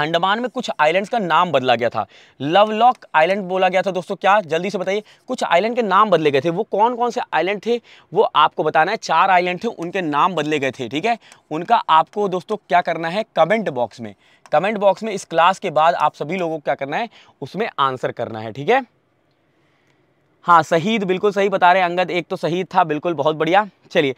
अंडमान में कुछ आइलैंड्स का नाम बदला गया था लवलॉक आइलैंड बोला गया था दोस्तों क्या जल्दी से बताइए कुछ आइलैंड के नाम बदले गए थे वो कौन कौन से आइलैंड थे वो आपको बताना है चार आइलैंड थे उनके नाम बदले गए थे ठीक है उनका आपको दोस्तों क्या करना है कमेंट बॉक्स में कमेंट बॉक्स में इस क्लास के बाद आप सभी लोगों को क्या करना है उसमें आंसर करना है ठीक है हाँ शहीद बिल्कुल सही बता रहे अंगद एक तो शहीद था बिल्कुल बहुत बढ़िया चलिए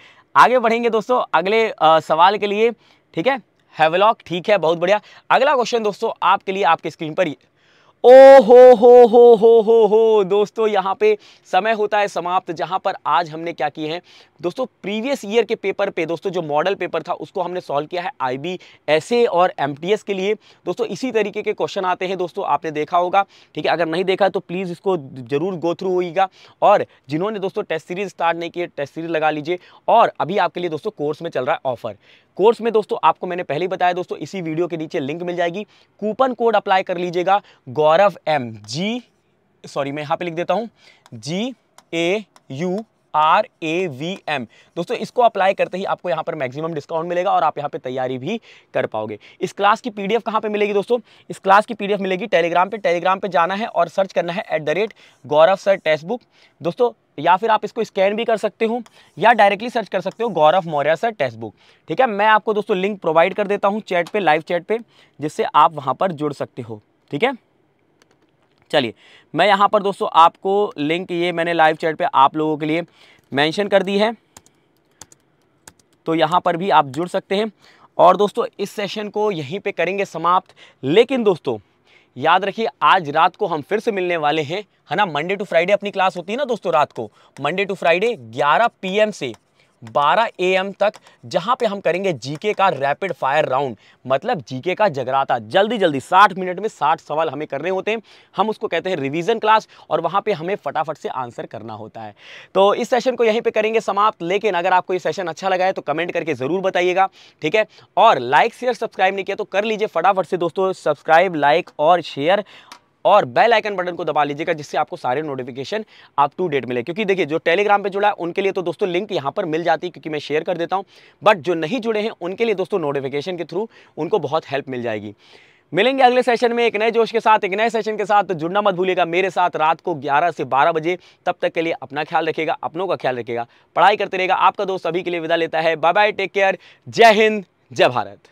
आगे बढ़ेंगे दोस्तों अगले आ, सवाल के लिए ठीक है हैवलॉक ठीक है बहुत बढ़िया अगला क्वेश्चन दोस्तों आपके लिए आपके स्क्रीन पर ही ओ हो हो हो हो हो हो दोस्तों यहाँ पे समय होता है समाप्त जहाँ पर आज हमने क्या किए हैं दोस्तों प्रीवियस ईयर के पेपर पे दोस्तों जो मॉडल पेपर था उसको हमने सॉल्व किया है आई बी ए और एम के लिए दोस्तों इसी तरीके के क्वेश्चन आते हैं दोस्तों आपने देखा होगा ठीक है अगर नहीं देखा तो प्लीज़ इसको जरूर गो थ्रू होगा और जिन्होंने दोस्तों टेस्ट सीरीज स्टार्ट नहीं किए टेस्ट सीरीज लगा लीजिए और अभी आपके लिए दोस्तों कोर्स में चल रहा है ऑफर कोर्स में दोस्तों आपको मैंने पहले ही बताया दोस्तों इसी वीडियो के नीचे लिंक मिल जाएगी कूपन कोड अप्लाई कर लीजिएगा गौर गौरव एम जी सॉरी मैं यहाँ पे लिख देता हूँ G A U R A V M दोस्तों इसको अप्लाई करते ही आपको यहाँ पर मैक्सिमम डिस्काउंट मिलेगा और आप यहाँ पे तैयारी भी कर पाओगे इस क्लास की पी डी एफ कहाँ पर मिलेगी दोस्तों इस क्लास की पी डी एफ मिलेगी टेलीग्राम पे टेलीग्राम पे जाना है और सर्च करना है at the rate Gaurav sir textbook दोस्तों या फिर आप इसको स्कैन भी कर सकते हो या डायरेक्टली सर्च कर सकते हो Gaurav Maurya sir textbook ठीक है मैं आपको दोस्तों लिंक प्रोवाइड कर देता हूँ चैट पर लाइव चैट पर जिससे आप वहाँ पर जुड़ सकते हो ठीक है चलिए मैं यहाँ पर दोस्तों आपको लिंक ये मैंने लाइव चैट पे आप लोगों के लिए मेंशन कर दी है तो यहाँ पर भी आप जुड़ सकते हैं और दोस्तों इस सेशन को यहीं पे करेंगे समाप्त लेकिन दोस्तों याद रखिए आज रात को हम फिर से मिलने वाले हैं है ना मंडे टू फ्राइडे अपनी क्लास होती है ना दोस्तों रात को मंडे टू फ्राइडे 11 पीएम से 12 एम तक जहां पे हम करेंगे जीके का रैपिड फायर राउंड मतलब जीके का जगराता जल्दी जल्दी 60 मिनट में 60 सवाल हमें करने होते हैं हम उसको कहते हैं रिवीजन क्लास और वहां पे हमें फटाफट से आंसर करना होता है तो इस सेशन को यहीं पे करेंगे समाप्त लेकिन अगर आपको ये सेशन अच्छा लगा है तो कमेंट करके ज़रूर बताइएगा ठीक है और लाइक शेयर सब्सक्राइब नहीं किया तो कर लीजिए फटाफट से दोस्तों सब्सक्राइब लाइक और शेयर और बेल आइकन बटन को दबा लीजिएगा जिससे आपको सारे नोटिफिकेशन आप टू डेट मिले क्योंकि देखिए जो टेलीग्राम पे जुड़ा है उनके लिए तो दोस्तों लिंक यहाँ पर मिल जाती है क्योंकि मैं शेयर कर देता हूँ बट जो नहीं जुड़े हैं उनके लिए दोस्तों नोटिफिकेशन के थ्रू उनको बहुत हेल्प मिल जाएगी मिलेंगे अगले सेशन में एक नए जोश के साथ एक नए सेशन के साथ तो जुड़ना मत भूलिएगा मेरे साथ रात को 11 से 12 बजे तब तक के लिए अपना ख्याल रखिएगा अपनों का ख्याल रखिएगा पढ़ाई करते रहेगा आपका दोस्त सभी के लिए विदा लेता है बाय बाय टेक केयर जय हिंद जय भारत